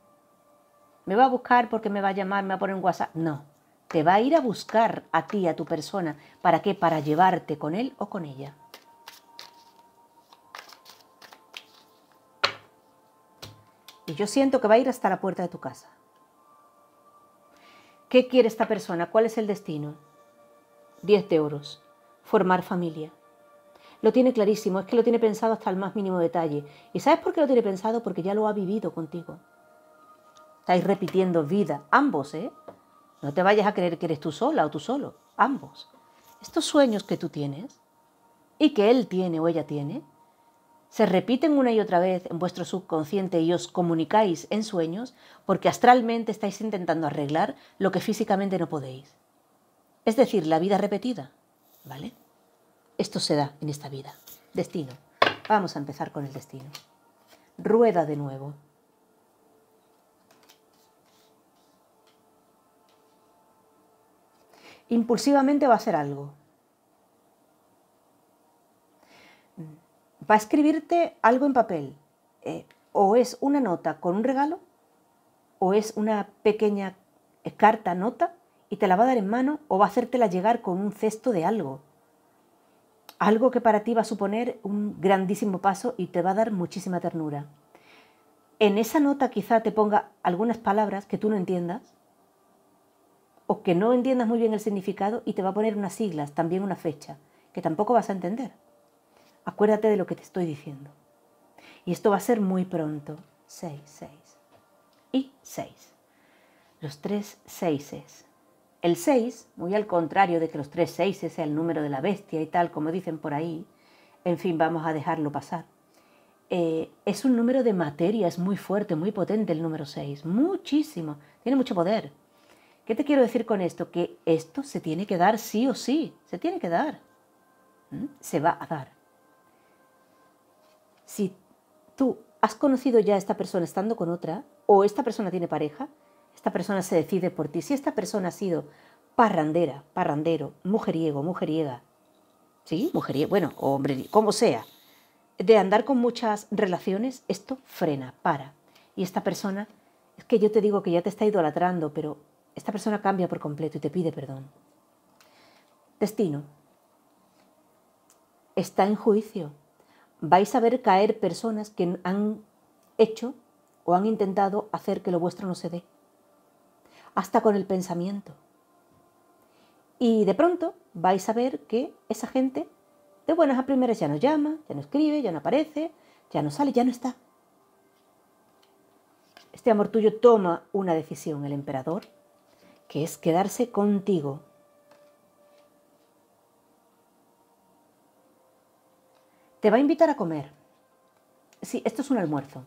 Me va a buscar porque me va a llamar, me va a poner un WhatsApp. No, te va a ir a buscar a ti, a tu persona. ¿Para qué? Para llevarte con él o con ella. Y yo siento que va a ir hasta la puerta de tu casa. ¿Qué quiere esta persona? ¿Cuál es el destino? 10 de oros. Formar familia. Lo tiene clarísimo, es que lo tiene pensado hasta el más mínimo detalle. ¿Y sabes por qué lo tiene pensado? Porque ya lo ha vivido contigo. Estáis repitiendo vida, ambos, ¿eh? No te vayas a creer que eres tú sola o tú solo, ambos. Estos sueños que tú tienes y que él tiene o ella tiene, se repiten una y otra vez en vuestro subconsciente y os comunicáis en sueños porque astralmente estáis intentando arreglar lo que físicamente no podéis. Es decir, la vida repetida, ¿vale? Esto se da en esta vida. Destino. Vamos a empezar con el destino. Rueda de nuevo. Impulsivamente va a ser algo, va a escribirte algo en papel. Eh, o es una nota con un regalo, o es una pequeña eh, carta, nota, y te la va a dar en mano, o va a hacértela llegar con un cesto de algo. Algo que para ti va a suponer un grandísimo paso y te va a dar muchísima ternura. En esa nota quizá te ponga algunas palabras que tú no entiendas, o que no entiendas muy bien el significado, y te va a poner unas siglas, también una fecha, que tampoco vas a entender. Acuérdate de lo que te estoy diciendo. Y esto va a ser muy pronto. 6, 6 y 6. Los tres seises. El 6, muy al contrario de que los tres seises sea el número de la bestia y tal, como dicen por ahí, en fin, vamos a dejarlo pasar. Eh, es un número de materia, es muy fuerte, muy potente el número 6, muchísimo, tiene mucho poder. ¿Qué te quiero decir con esto? Que esto se tiene que dar sí o sí, se tiene que dar, ¿Mm? se va a dar si tú has conocido ya a esta persona estando con otra, o esta persona tiene pareja, esta persona se decide por ti. Si esta persona ha sido parrandera, parrandero, mujeriego, mujeriega, ¿sí? Mujeriego, bueno, hombre, como sea, de andar con muchas relaciones, esto frena, para. Y esta persona, es que yo te digo que ya te está idolatrando, pero esta persona cambia por completo y te pide perdón. Destino. Está en juicio vais a ver caer personas que han hecho o han intentado hacer que lo vuestro no se dé, hasta con el pensamiento. Y de pronto vais a ver que esa gente de buenas a primeras ya no llama, ya no escribe, ya no aparece, ya no sale, ya no está. Este amor tuyo toma una decisión, el emperador, que es quedarse contigo te va a invitar a comer. Sí, esto es un almuerzo.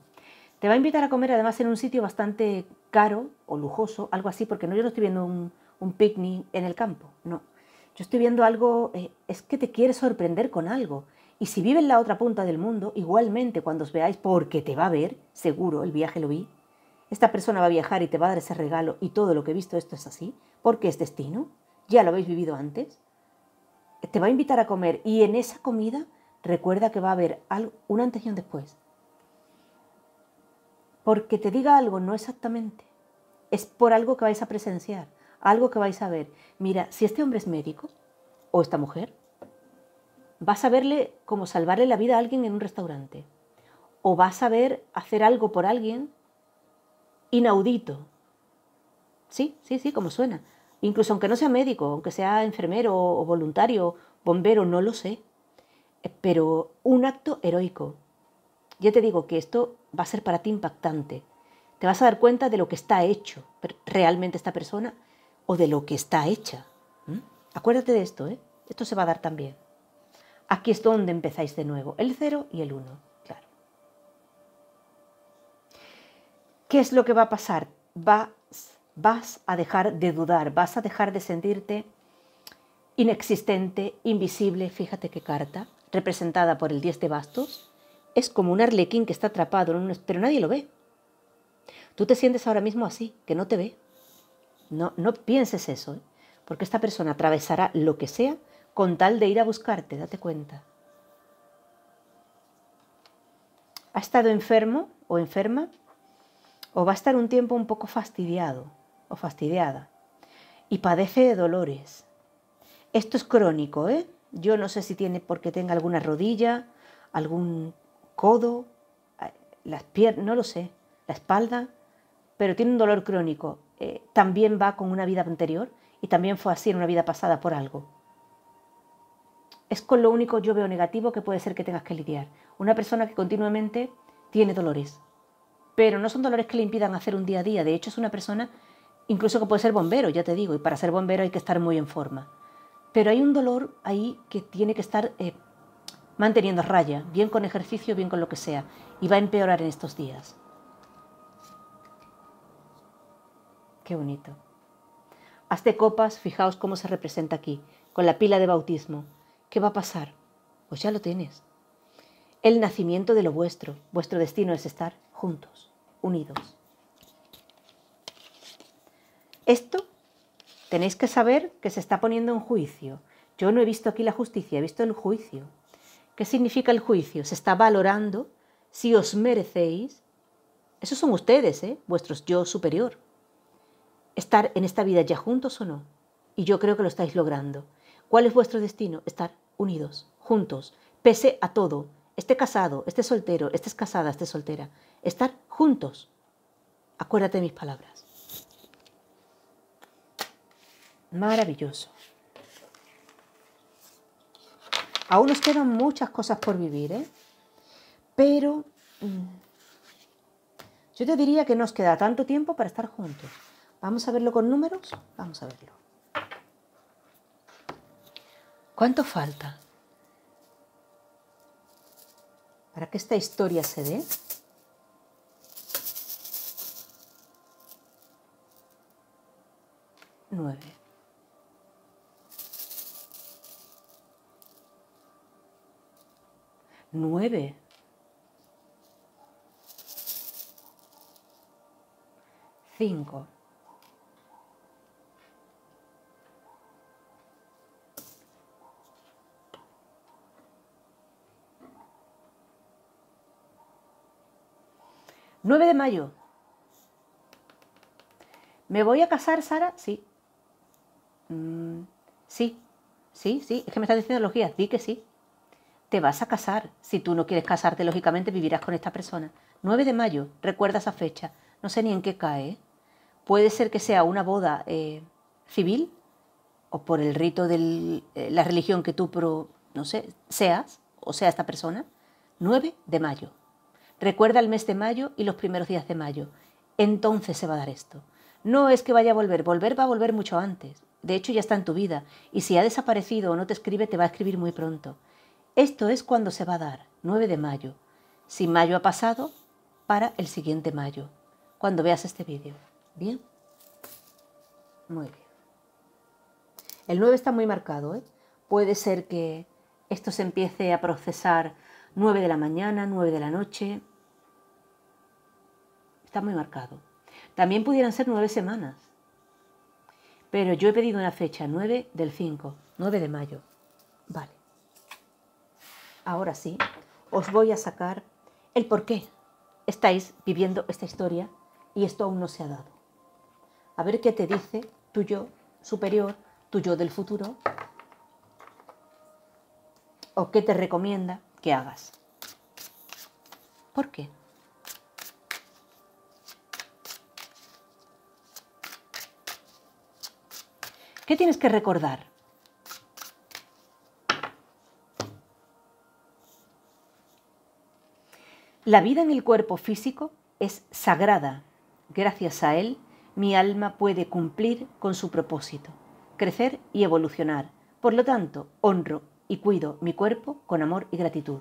Te va a invitar a comer además en un sitio bastante caro o lujoso, algo así, porque no, yo no estoy viendo un, picnic en el campo, no. Yo estoy viendo algo, eh, es que te quiere sorprender con algo. Y si vive en la otra punta del mundo, igualmente cuando os veáis, porque te va a ver, seguro, el viaje lo vi, esta persona va a viajar y te va a dar ese regalo y todo lo que he visto esto es así, porque es destino, ya lo habéis vivido antes, te va a invitar a comer y en esa comida recuerda que va a haber algo, un antes y un después. Porque te diga algo, no exactamente, es por algo que vais a presenciar, algo que vais a ver. Mira, si este hombre es médico o esta mujer, vas a verle como salvarle la vida a alguien en un restaurante. O vas a ver hacer algo por alguien inaudito. Sí, sí, sí, como suena. Incluso aunque no sea médico, aunque sea enfermero o voluntario, bombero, no lo sé. Eh, pero un acto heroico. Yo te digo que esto va a ser para ti impactante. Te vas a dar cuenta de lo que está hecho realmente esta persona o de lo que está hecha. Acuérdate de esto, ¿eh? Esto se va a dar también. Aquí es donde empezáis de nuevo, el cero y el 1, claro. ¿Qué es lo que va a pasar? Vas, vas a dejar de dudar, vas a dejar de sentirte inexistente, invisible, fíjate qué carta, representada por el 10 de bastos, es como un arlequín que está atrapado, en un... pero nadie lo ve. Tú te sientes ahora mismo así, que no te ve. No, no pienses eso, ¿eh? porque esta persona atravesará lo que sea con tal de ir a buscarte, date cuenta. Ha estado enfermo o enferma o va a estar un tiempo un poco fastidiado o fastidiada y padece de dolores. Esto es crónico, ¿eh? Yo no sé si tiene porque tenga alguna rodilla, algún codo, las piernas, no lo sé, la espalda, pero tiene un dolor crónico. Eh, también va con una vida anterior y también fue así en una vida pasada por algo. Es con lo único yo veo negativo que puede ser que tengas que lidiar. Una persona que continuamente tiene dolores, pero no son dolores que le impidan hacer un día a día. De hecho, es una persona incluso que puede ser bombero, ya te digo, y para ser bombero hay que estar muy en forma. Pero hay un dolor ahí que tiene que estar eh, manteniendo raya, bien con ejercicio, bien con lo que sea, y va a empeorar en estos días. Qué bonito. Hazte copas, fijaos cómo se representa aquí, con la pila de bautismo. ¿Qué va a pasar? Pues ya lo tienes. El nacimiento de lo vuestro, vuestro destino es estar juntos, unidos. Esto Tenéis que saber que se está poniendo en juicio. Yo no he visto aquí la justicia, he visto el juicio. ¿Qué significa el juicio? Se está valorando si os merecéis. Esos son ustedes, ¿eh? vuestros yo superior. Estar en esta vida ya juntos o no. Y yo creo que lo estáis logrando. ¿Cuál es vuestro destino? Estar unidos, juntos, pese a todo. Esté casado, esté soltero, estés casada, esté soltera. Estar juntos. Acuérdate de mis palabras. Maravilloso. Aún nos quedan muchas cosas por vivir, ¿eh? Pero mm, yo te diría que nos queda tanto tiempo para estar juntos. ¿Vamos a verlo con números? Vamos a verlo. ¿Cuánto falta? Para que esta historia se dé. Nueve. 9. 5 9 de mayo. ¿Me voy a casar, Sara? Sí. Mm, sí, sí, sí. Es que me están diciendo los guías. Di que sí te vas a casar. Si tú no quieres casarte, lógicamente vivirás con esta persona. 9 de mayo, recuerda esa fecha. No sé ni en qué cae. ¿eh? Puede ser que sea una boda eh, civil o por el rito de eh, la religión que tú, no sé, seas o sea esta persona. 9 de mayo. Recuerda el mes de mayo y los primeros días de mayo. Entonces se va a dar esto. No es que vaya a volver, volver va a volver mucho antes. De hecho, ya está en tu vida. Y si ha desaparecido o no te escribe, te va a escribir muy pronto. Esto es cuando se va a dar, 9 de mayo. Si mayo ha pasado, para el siguiente mayo, cuando veas este vídeo. ¿Bien? Muy bien. El 9 está muy marcado, ¿eh? Puede ser que esto se empiece a procesar 9 de la mañana, 9 de la noche. Está muy marcado. También pudieran ser 9 semanas. Pero yo he pedido una fecha, 9 del 5, 9 de mayo. Vale ahora sí, os voy a sacar el por qué estáis viviendo esta historia y esto aún no se ha dado. A ver qué te dice tu yo superior, tu yo del futuro, o qué te recomienda que hagas. ¿Por qué? ¿Qué tienes que recordar? La vida en el cuerpo físico es sagrada. Gracias a él, mi alma puede cumplir con su propósito, crecer y evolucionar. Por lo tanto, honro y cuido mi cuerpo con amor y gratitud.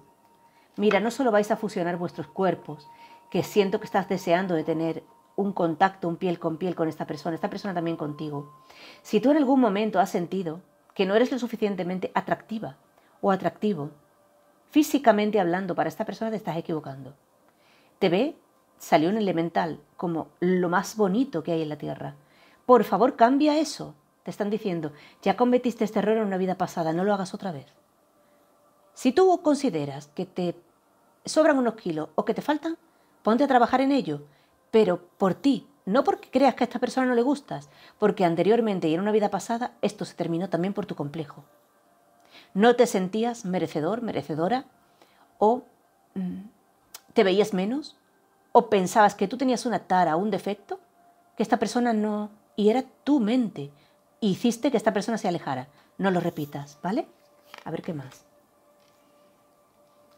Mira, no solo vais a fusionar vuestros cuerpos, que siento que estás deseando de tener un contacto, un piel con piel con esta persona, esta persona también contigo. Si tú en algún momento has sentido que no eres lo suficientemente atractiva o atractivo, físicamente hablando, para esta persona te estás equivocando. Te ve, salió un elemental, como lo más bonito que hay en la Tierra. Por favor, cambia eso. Te están diciendo, ya cometiste este error en una vida pasada, no lo hagas otra vez. Si tú consideras que te sobran unos kilos o que te faltan, ponte a trabajar en ello, pero por ti, no porque creas que a esta persona no le gustas, porque anteriormente y en una vida pasada esto se terminó también por tu complejo no te sentías merecedor, merecedora, o mm, te veías menos, o pensabas que tú tenías una tara, un defecto, que esta persona no... Y era tu mente. Hiciste que esta persona se alejara. No lo repitas, ¿vale? A ver qué más.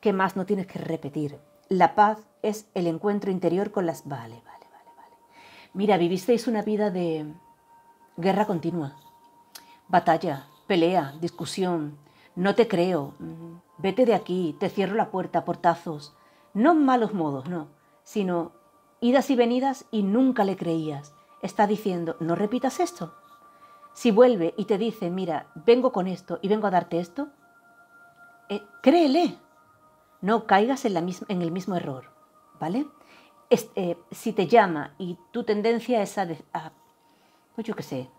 ¿Qué más no tienes que repetir? La paz es el encuentro interior con las... Vale, vale, vale, vale. Mira, vivisteis una vida de guerra continua, batalla, pelea, discusión, no te creo, vete de aquí, te cierro la puerta, portazos. No malos modos, no, sino idas y venidas y nunca le creías. Está diciendo, no repitas esto. Si vuelve y te dice, mira, vengo con esto y vengo a darte esto, eh, créele. No caigas en, la en, el mismo error, ¿vale? Eh, si te llama y tu tendencia es a, a, pues yo qué sé,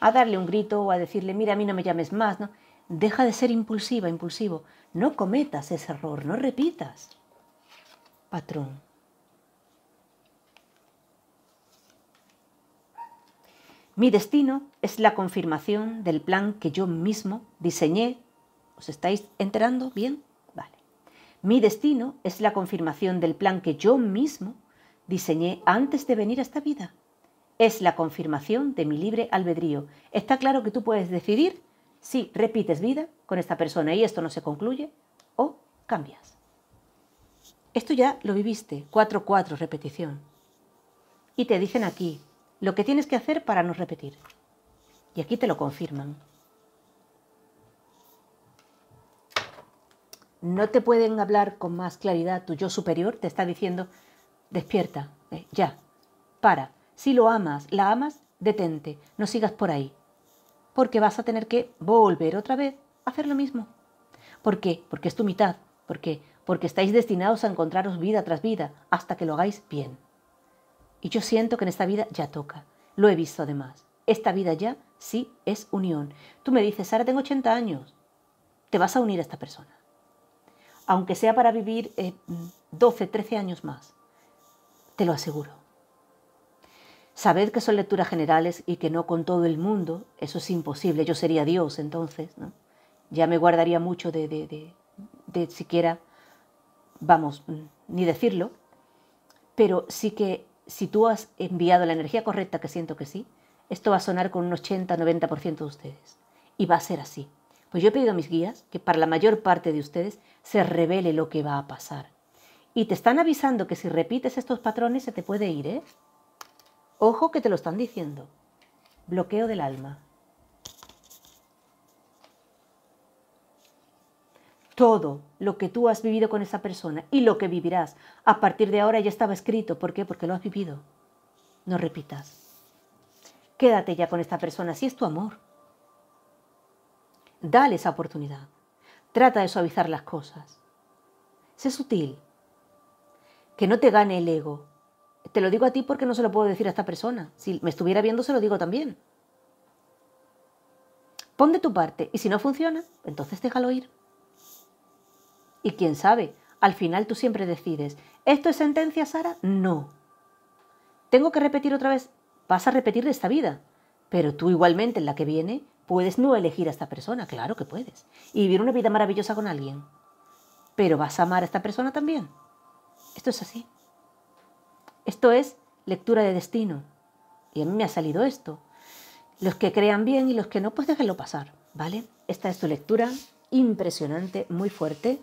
a darle un grito o a decirle, mira, a mí no me llames más, ¿no? deja de ser impulsiva, impulsivo. No cometas ese error, no repitas. Patrón. Mi destino es la confirmación del plan que yo mismo diseñé. ¿Os estáis enterando bien? Vale. Mi destino es la confirmación del plan que yo mismo diseñé antes de venir a esta vida. Es la confirmación de mi libre albedrío. Está claro que tú puedes decidir si repites vida con esta persona y esto no se concluye o cambias. Esto ya lo viviste, 4-4 repetición. Y te dicen aquí lo que tienes que hacer para no repetir. Y aquí te lo confirman. No te pueden hablar con más claridad, tu yo superior te está diciendo, despierta, eh, ya, para. Si lo amas, la amas, detente, no sigas por ahí, porque vas a tener que volver otra vez a hacer lo mismo. ¿Por qué? Porque es tu mitad. ¿Por qué? Porque estáis destinados a encontraros vida tras vida hasta que lo hagáis bien. Y yo siento que en esta vida ya toca. Lo he visto además. Esta vida ya sí es unión. Tú me dices, Sara, tengo 80 años. Te vas a unir a esta persona. Aunque sea para vivir 12, eh, 13 años más. Te lo aseguro. Sabed que son lecturas generales y que no con todo el mundo, eso es imposible, yo sería Dios entonces, ¿no? Ya me guardaría mucho de, de, de, de siquiera, vamos, mm, ni decirlo, pero sí que si tú has enviado la energía correcta, que siento que sí, esto va a sonar con un 80-90% de ustedes. Y va a ser así. Pues yo he pedido a mis guías que para la mayor parte de ustedes se revele lo que va a pasar. Y te están avisando que si repites estos patrones se te puede ir, ¿eh? Ojo que te lo están diciendo. Bloqueo del alma. Todo lo que tú has vivido con esa persona y lo que vivirás a partir de ahora ya estaba escrito. ¿Por qué? Porque lo has vivido. No repitas. Quédate ya con esta persona si es tu amor. Dale esa oportunidad. Trata de suavizar las cosas. Sé sutil. Que no te gane el ego, te lo digo a ti porque no se lo puedo decir a esta persona. Si me estuviera viendo, se lo digo también. Pon de tu parte y si no funciona, entonces déjalo ir. Y quién sabe, al final tú siempre decides, ¿esto es sentencia, Sara? No. Tengo que repetir otra vez, vas a repetir esta vida, pero tú igualmente en la que viene puedes no elegir a esta persona, claro que puedes, y vivir una vida maravillosa con alguien, pero vas a amar a esta persona también. Esto es así. Esto es lectura de destino. Y a mí me ha salido esto. Los que crean bien y los que no, pues déjenlo pasar, ¿vale? Esta es tu lectura, impresionante, muy fuerte,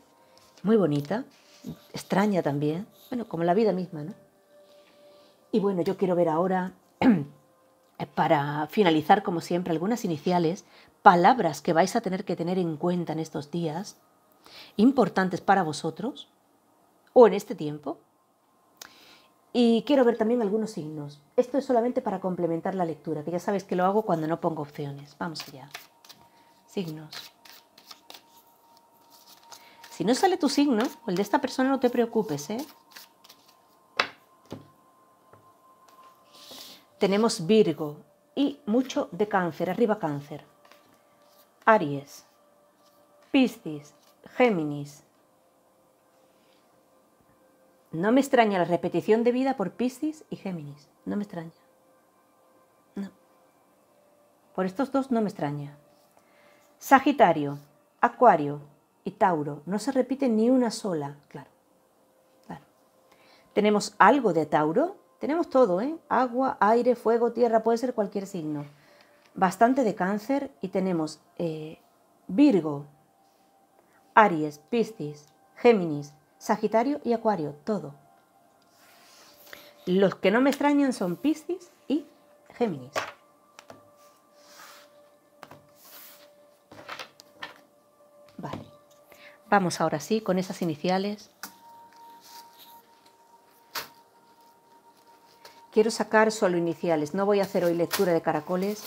muy bonita, extraña también, bueno, como la vida misma, ¿no? Y bueno, yo quiero ver ahora, para finalizar, como siempre, algunas iniciales, palabras que vais a tener que tener en cuenta en estos días, importantes para vosotros, o en este tiempo, y quiero ver también algunos signos. Esto es solamente para complementar la lectura, que ya sabes que lo hago cuando no pongo opciones. Vamos allá. Signos. Si no sale tu signo o el de esta persona, no te preocupes, ¿eh? Tenemos Virgo y mucho de cáncer, arriba cáncer. Aries, Piscis, Géminis, no me extraña la repetición de vida por Piscis y Géminis. No me extraña. Por estos dos no me extraña. Sagitario, Acuario y Tauro. No se repite ni una sola. Claro. Tenemos algo de Tauro. Tenemos todo, ¿eh? Agua, aire, fuego, tierra. Puede ser cualquier signo. Bastante de cáncer y tenemos eh, Virgo, Aries, Piscis, Géminis, Sagitario y Acuario, todo. Los que no me extrañan son Piscis y Géminis. Vale. Vamos ahora sí con esas iniciales. Quiero sacar solo iniciales, no voy a hacer hoy lectura de caracoles.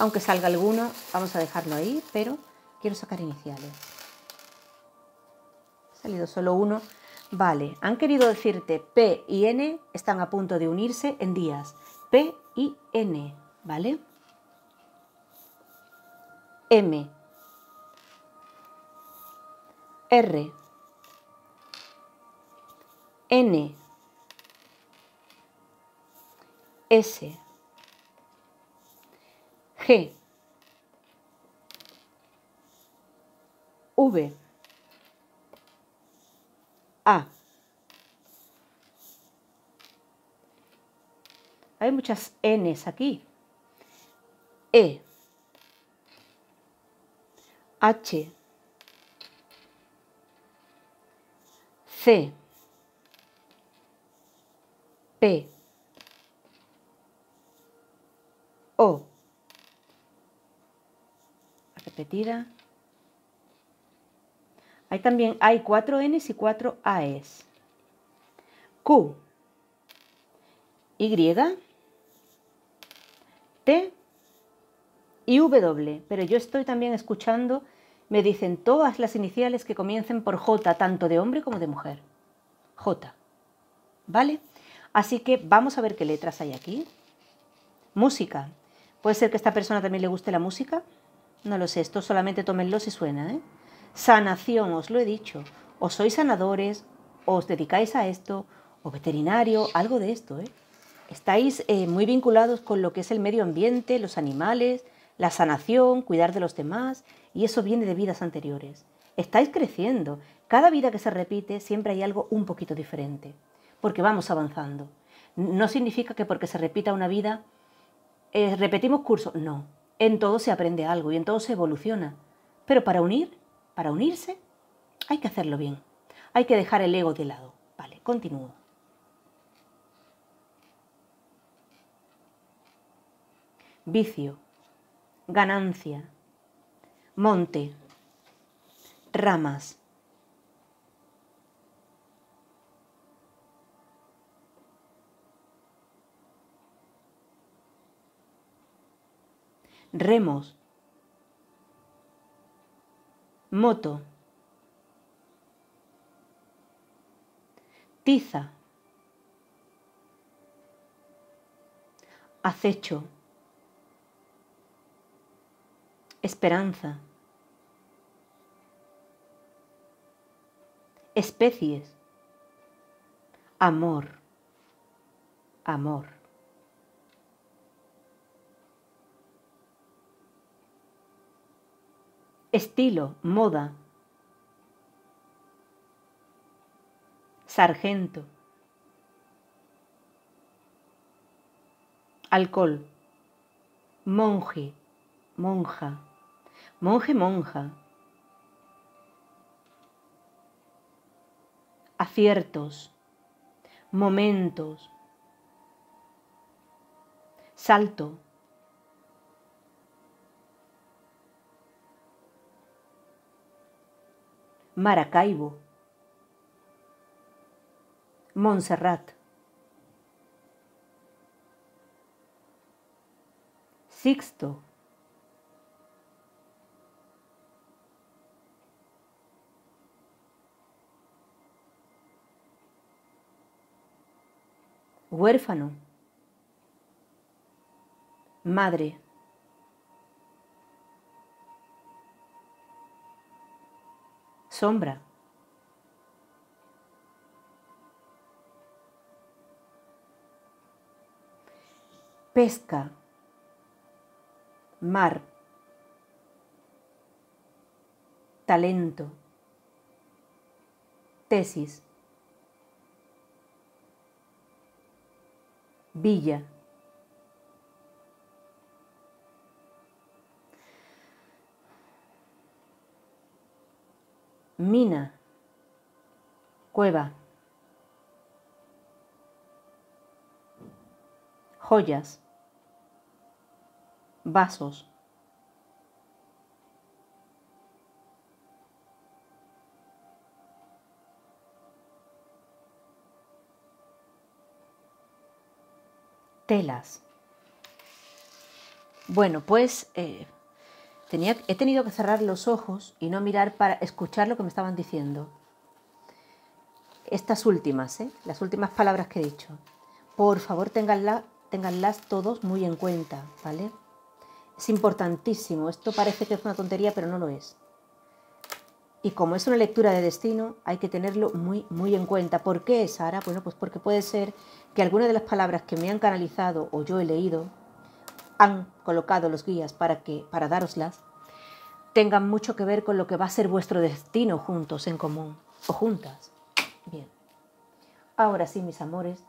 Aunque salga alguno, vamos a dejarlo ahí, pero quiero sacar iniciales salido solo uno. Vale, han querido decirte P y N están a punto de unirse en días. P y N, ¿vale? M. R. N. S. G. V. A. Hay muchas Ns aquí. E. H. C. P. O. Repetida también hay cuatro Ns y cuatro AEs. Q, Y, T y W. Pero yo estoy también escuchando, me dicen todas las iniciales que comiencen por J, tanto de hombre como de mujer. J. ¿Vale? Así que vamos a ver qué letras hay aquí. Música. Puede ser que a esta persona también le guste la música. No lo sé, esto solamente tómenlo si suena, ¿eh? Sanación, os lo he dicho. O sois sanadores, os dedicáis a esto, o veterinario, algo de esto. ¿eh? Estáis eh, muy vinculados con lo que es el medio ambiente, los animales, la sanación, cuidar de los demás, y eso viene de vidas anteriores. Estáis creciendo. Cada vida que se repite siempre hay algo un poquito diferente, porque vamos avanzando. No significa que porque se repita una vida eh, repetimos cursos, no. En todo se aprende algo y en todo se evoluciona. Pero para unir para unirse hay que hacerlo bien. Hay que dejar el ego de lado. Vale, continúo. Vicio, ganancia, monte, ramas. Remos, moto, tiza, acecho, esperanza, especies, amor, amor. estilo, moda. Sargento. Alcohol. Monje, monja. Monje, monja. Aciertos. Momentos. Salto. Maracaibo, Montserrat. Sixto. Huérfano. Madre. sombra. Pesca, mar, talento, tesis, villa. mina, cueva, joyas, vasos. Telas. Bueno, pues eh, he tenido que cerrar los ojos y no mirar para escuchar lo que me estaban diciendo. Estas últimas, ¿eh? las últimas palabras que he dicho. Por favor, ténganlas todos muy en cuenta, ¿vale? Es importantísimo. Esto parece que es una tontería, pero no lo es. Y como es una lectura de destino, hay que tenerlo muy, muy en cuenta. ¿Por qué, Sara? Bueno, pues porque puede ser que algunas de las palabras que me han canalizado o yo he leído han colocado los guías para, que, para daroslas tengan mucho que ver con lo que va a ser vuestro destino juntos en común o juntas. Bien. Ahora sí, mis amores,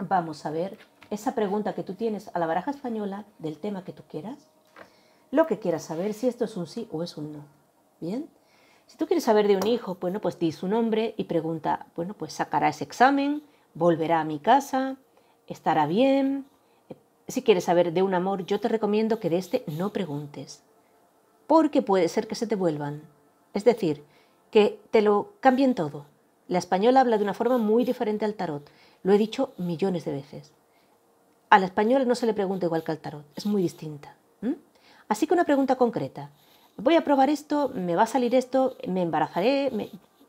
vamos a ver esa pregunta que tú tienes a la baraja española del tema que tú quieras. Lo que quieras saber, si esto es un sí o es un no. Bien. Si tú quieres saber de un hijo, bueno, pues di su nombre y pregunta, bueno, pues sacará ese examen, volverá a mi casa, estará bien. Si quieres saber de un amor, yo te recomiendo que de este no preguntes porque puede ser que se te vuelvan. Es decir, que te lo cambien todo. La española habla de una forma muy diferente al tarot. Lo he dicho millones de veces. A la española no se le pregunta igual que al tarot, es muy distinta. Así que una pregunta concreta. Voy a probar esto, me va a salir esto, me embarazaré,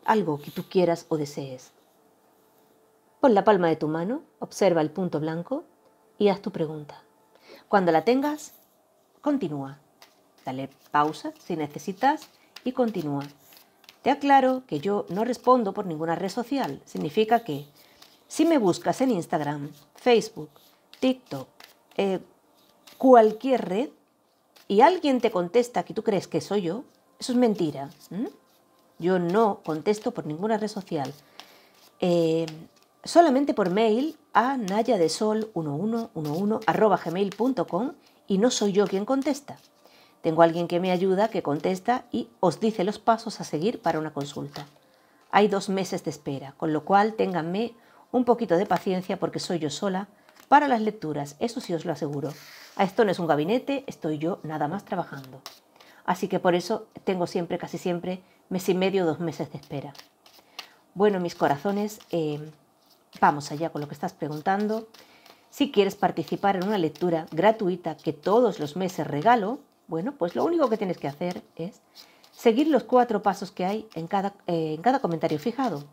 algo que tú quieras o desees. Pon la palma de tu mano, observa el punto blanco y haz tu pregunta. Cuando la tengas, continúa. Dale pausa si necesitas y continúa. Te aclaro que yo no respondo por ninguna red social. Significa que si me buscas en Instagram, Facebook, TikTok, eh, cualquier red, y alguien te contesta que tú crees que soy yo, eso es mentira. Yo no contesto por ninguna red social. Eh, solamente por mail a nayadesol1111 gmail.com y no soy yo quien contesta. Tengo alguien que me ayuda, que contesta y os dice los pasos a seguir para una consulta. Hay dos meses de espera, con lo cual ténganme un poquito de paciencia porque soy yo sola para las lecturas, eso sí os lo aseguro. A esto no es un gabinete, estoy yo nada más trabajando. Así que por eso tengo siempre, casi siempre, mes y medio, dos meses de espera. Bueno, mis corazones, eh, vamos allá con lo que estás preguntando. Si quieres participar en una lectura gratuita que todos los meses regalo, bueno, pues lo único que tienes que hacer es seguir los cuatro pasos que hay en cada, eh, en cada comentario fijado.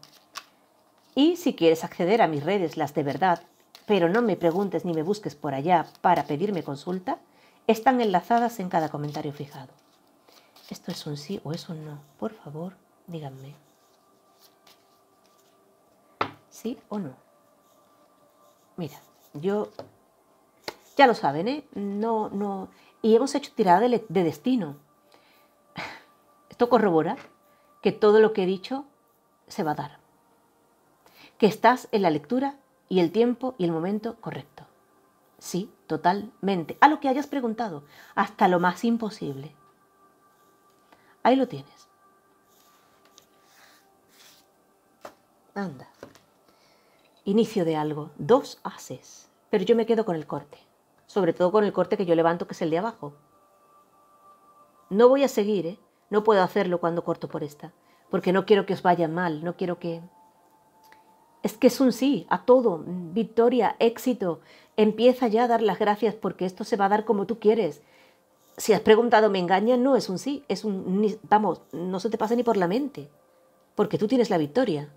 Y si quieres acceder a mis redes, las de verdad, pero no me preguntes ni me busques por allá para pedirme consulta, están enlazadas en cada comentario fijado. ¿Esto es un sí o es un no? Por favor, díganme. ¿Sí o no? Mira, yo... Ya lo saben, ¿eh? No, no y hemos hecho tirada de, destino. Esto corrobora que todo lo que he dicho se va a dar. Que estás en la lectura y el tiempo y el momento correcto. Sí, totalmente. A lo que hayas preguntado, hasta lo más imposible. Ahí lo tienes. Anda. Inicio de algo. Dos haces. Pero yo me quedo con el corte sobre todo con el corte que yo levanto, que es el de abajo. No voy a seguir, ¿eh? No puedo hacerlo cuando corto por esta, porque no quiero que os vaya mal, no quiero que... Es que es un sí a todo, victoria, éxito. Empieza ya a dar las gracias porque esto se va a dar como tú quieres. Si has preguntado me engaña, no es un sí, es un... vamos, no se te pasa ni por la mente, porque tú tienes la victoria.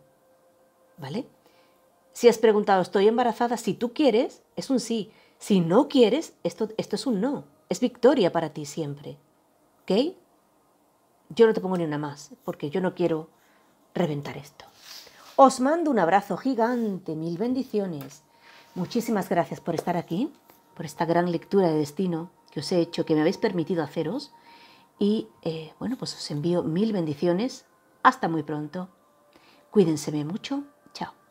¿Vale? Si has preguntado estoy embarazada, si tú quieres, es un sí, si no quieres, esto, esto es un no. Es victoria para ti siempre. ¿Ok? Yo no te pongo ni una más, porque yo no quiero reventar esto. Os mando un abrazo gigante, mil bendiciones. Muchísimas gracias por estar aquí, por esta gran lectura de destino que os he hecho, que me habéis permitido haceros. Y eh, bueno, pues os envío mil bendiciones. Hasta muy pronto. Cuídense mucho. Chao.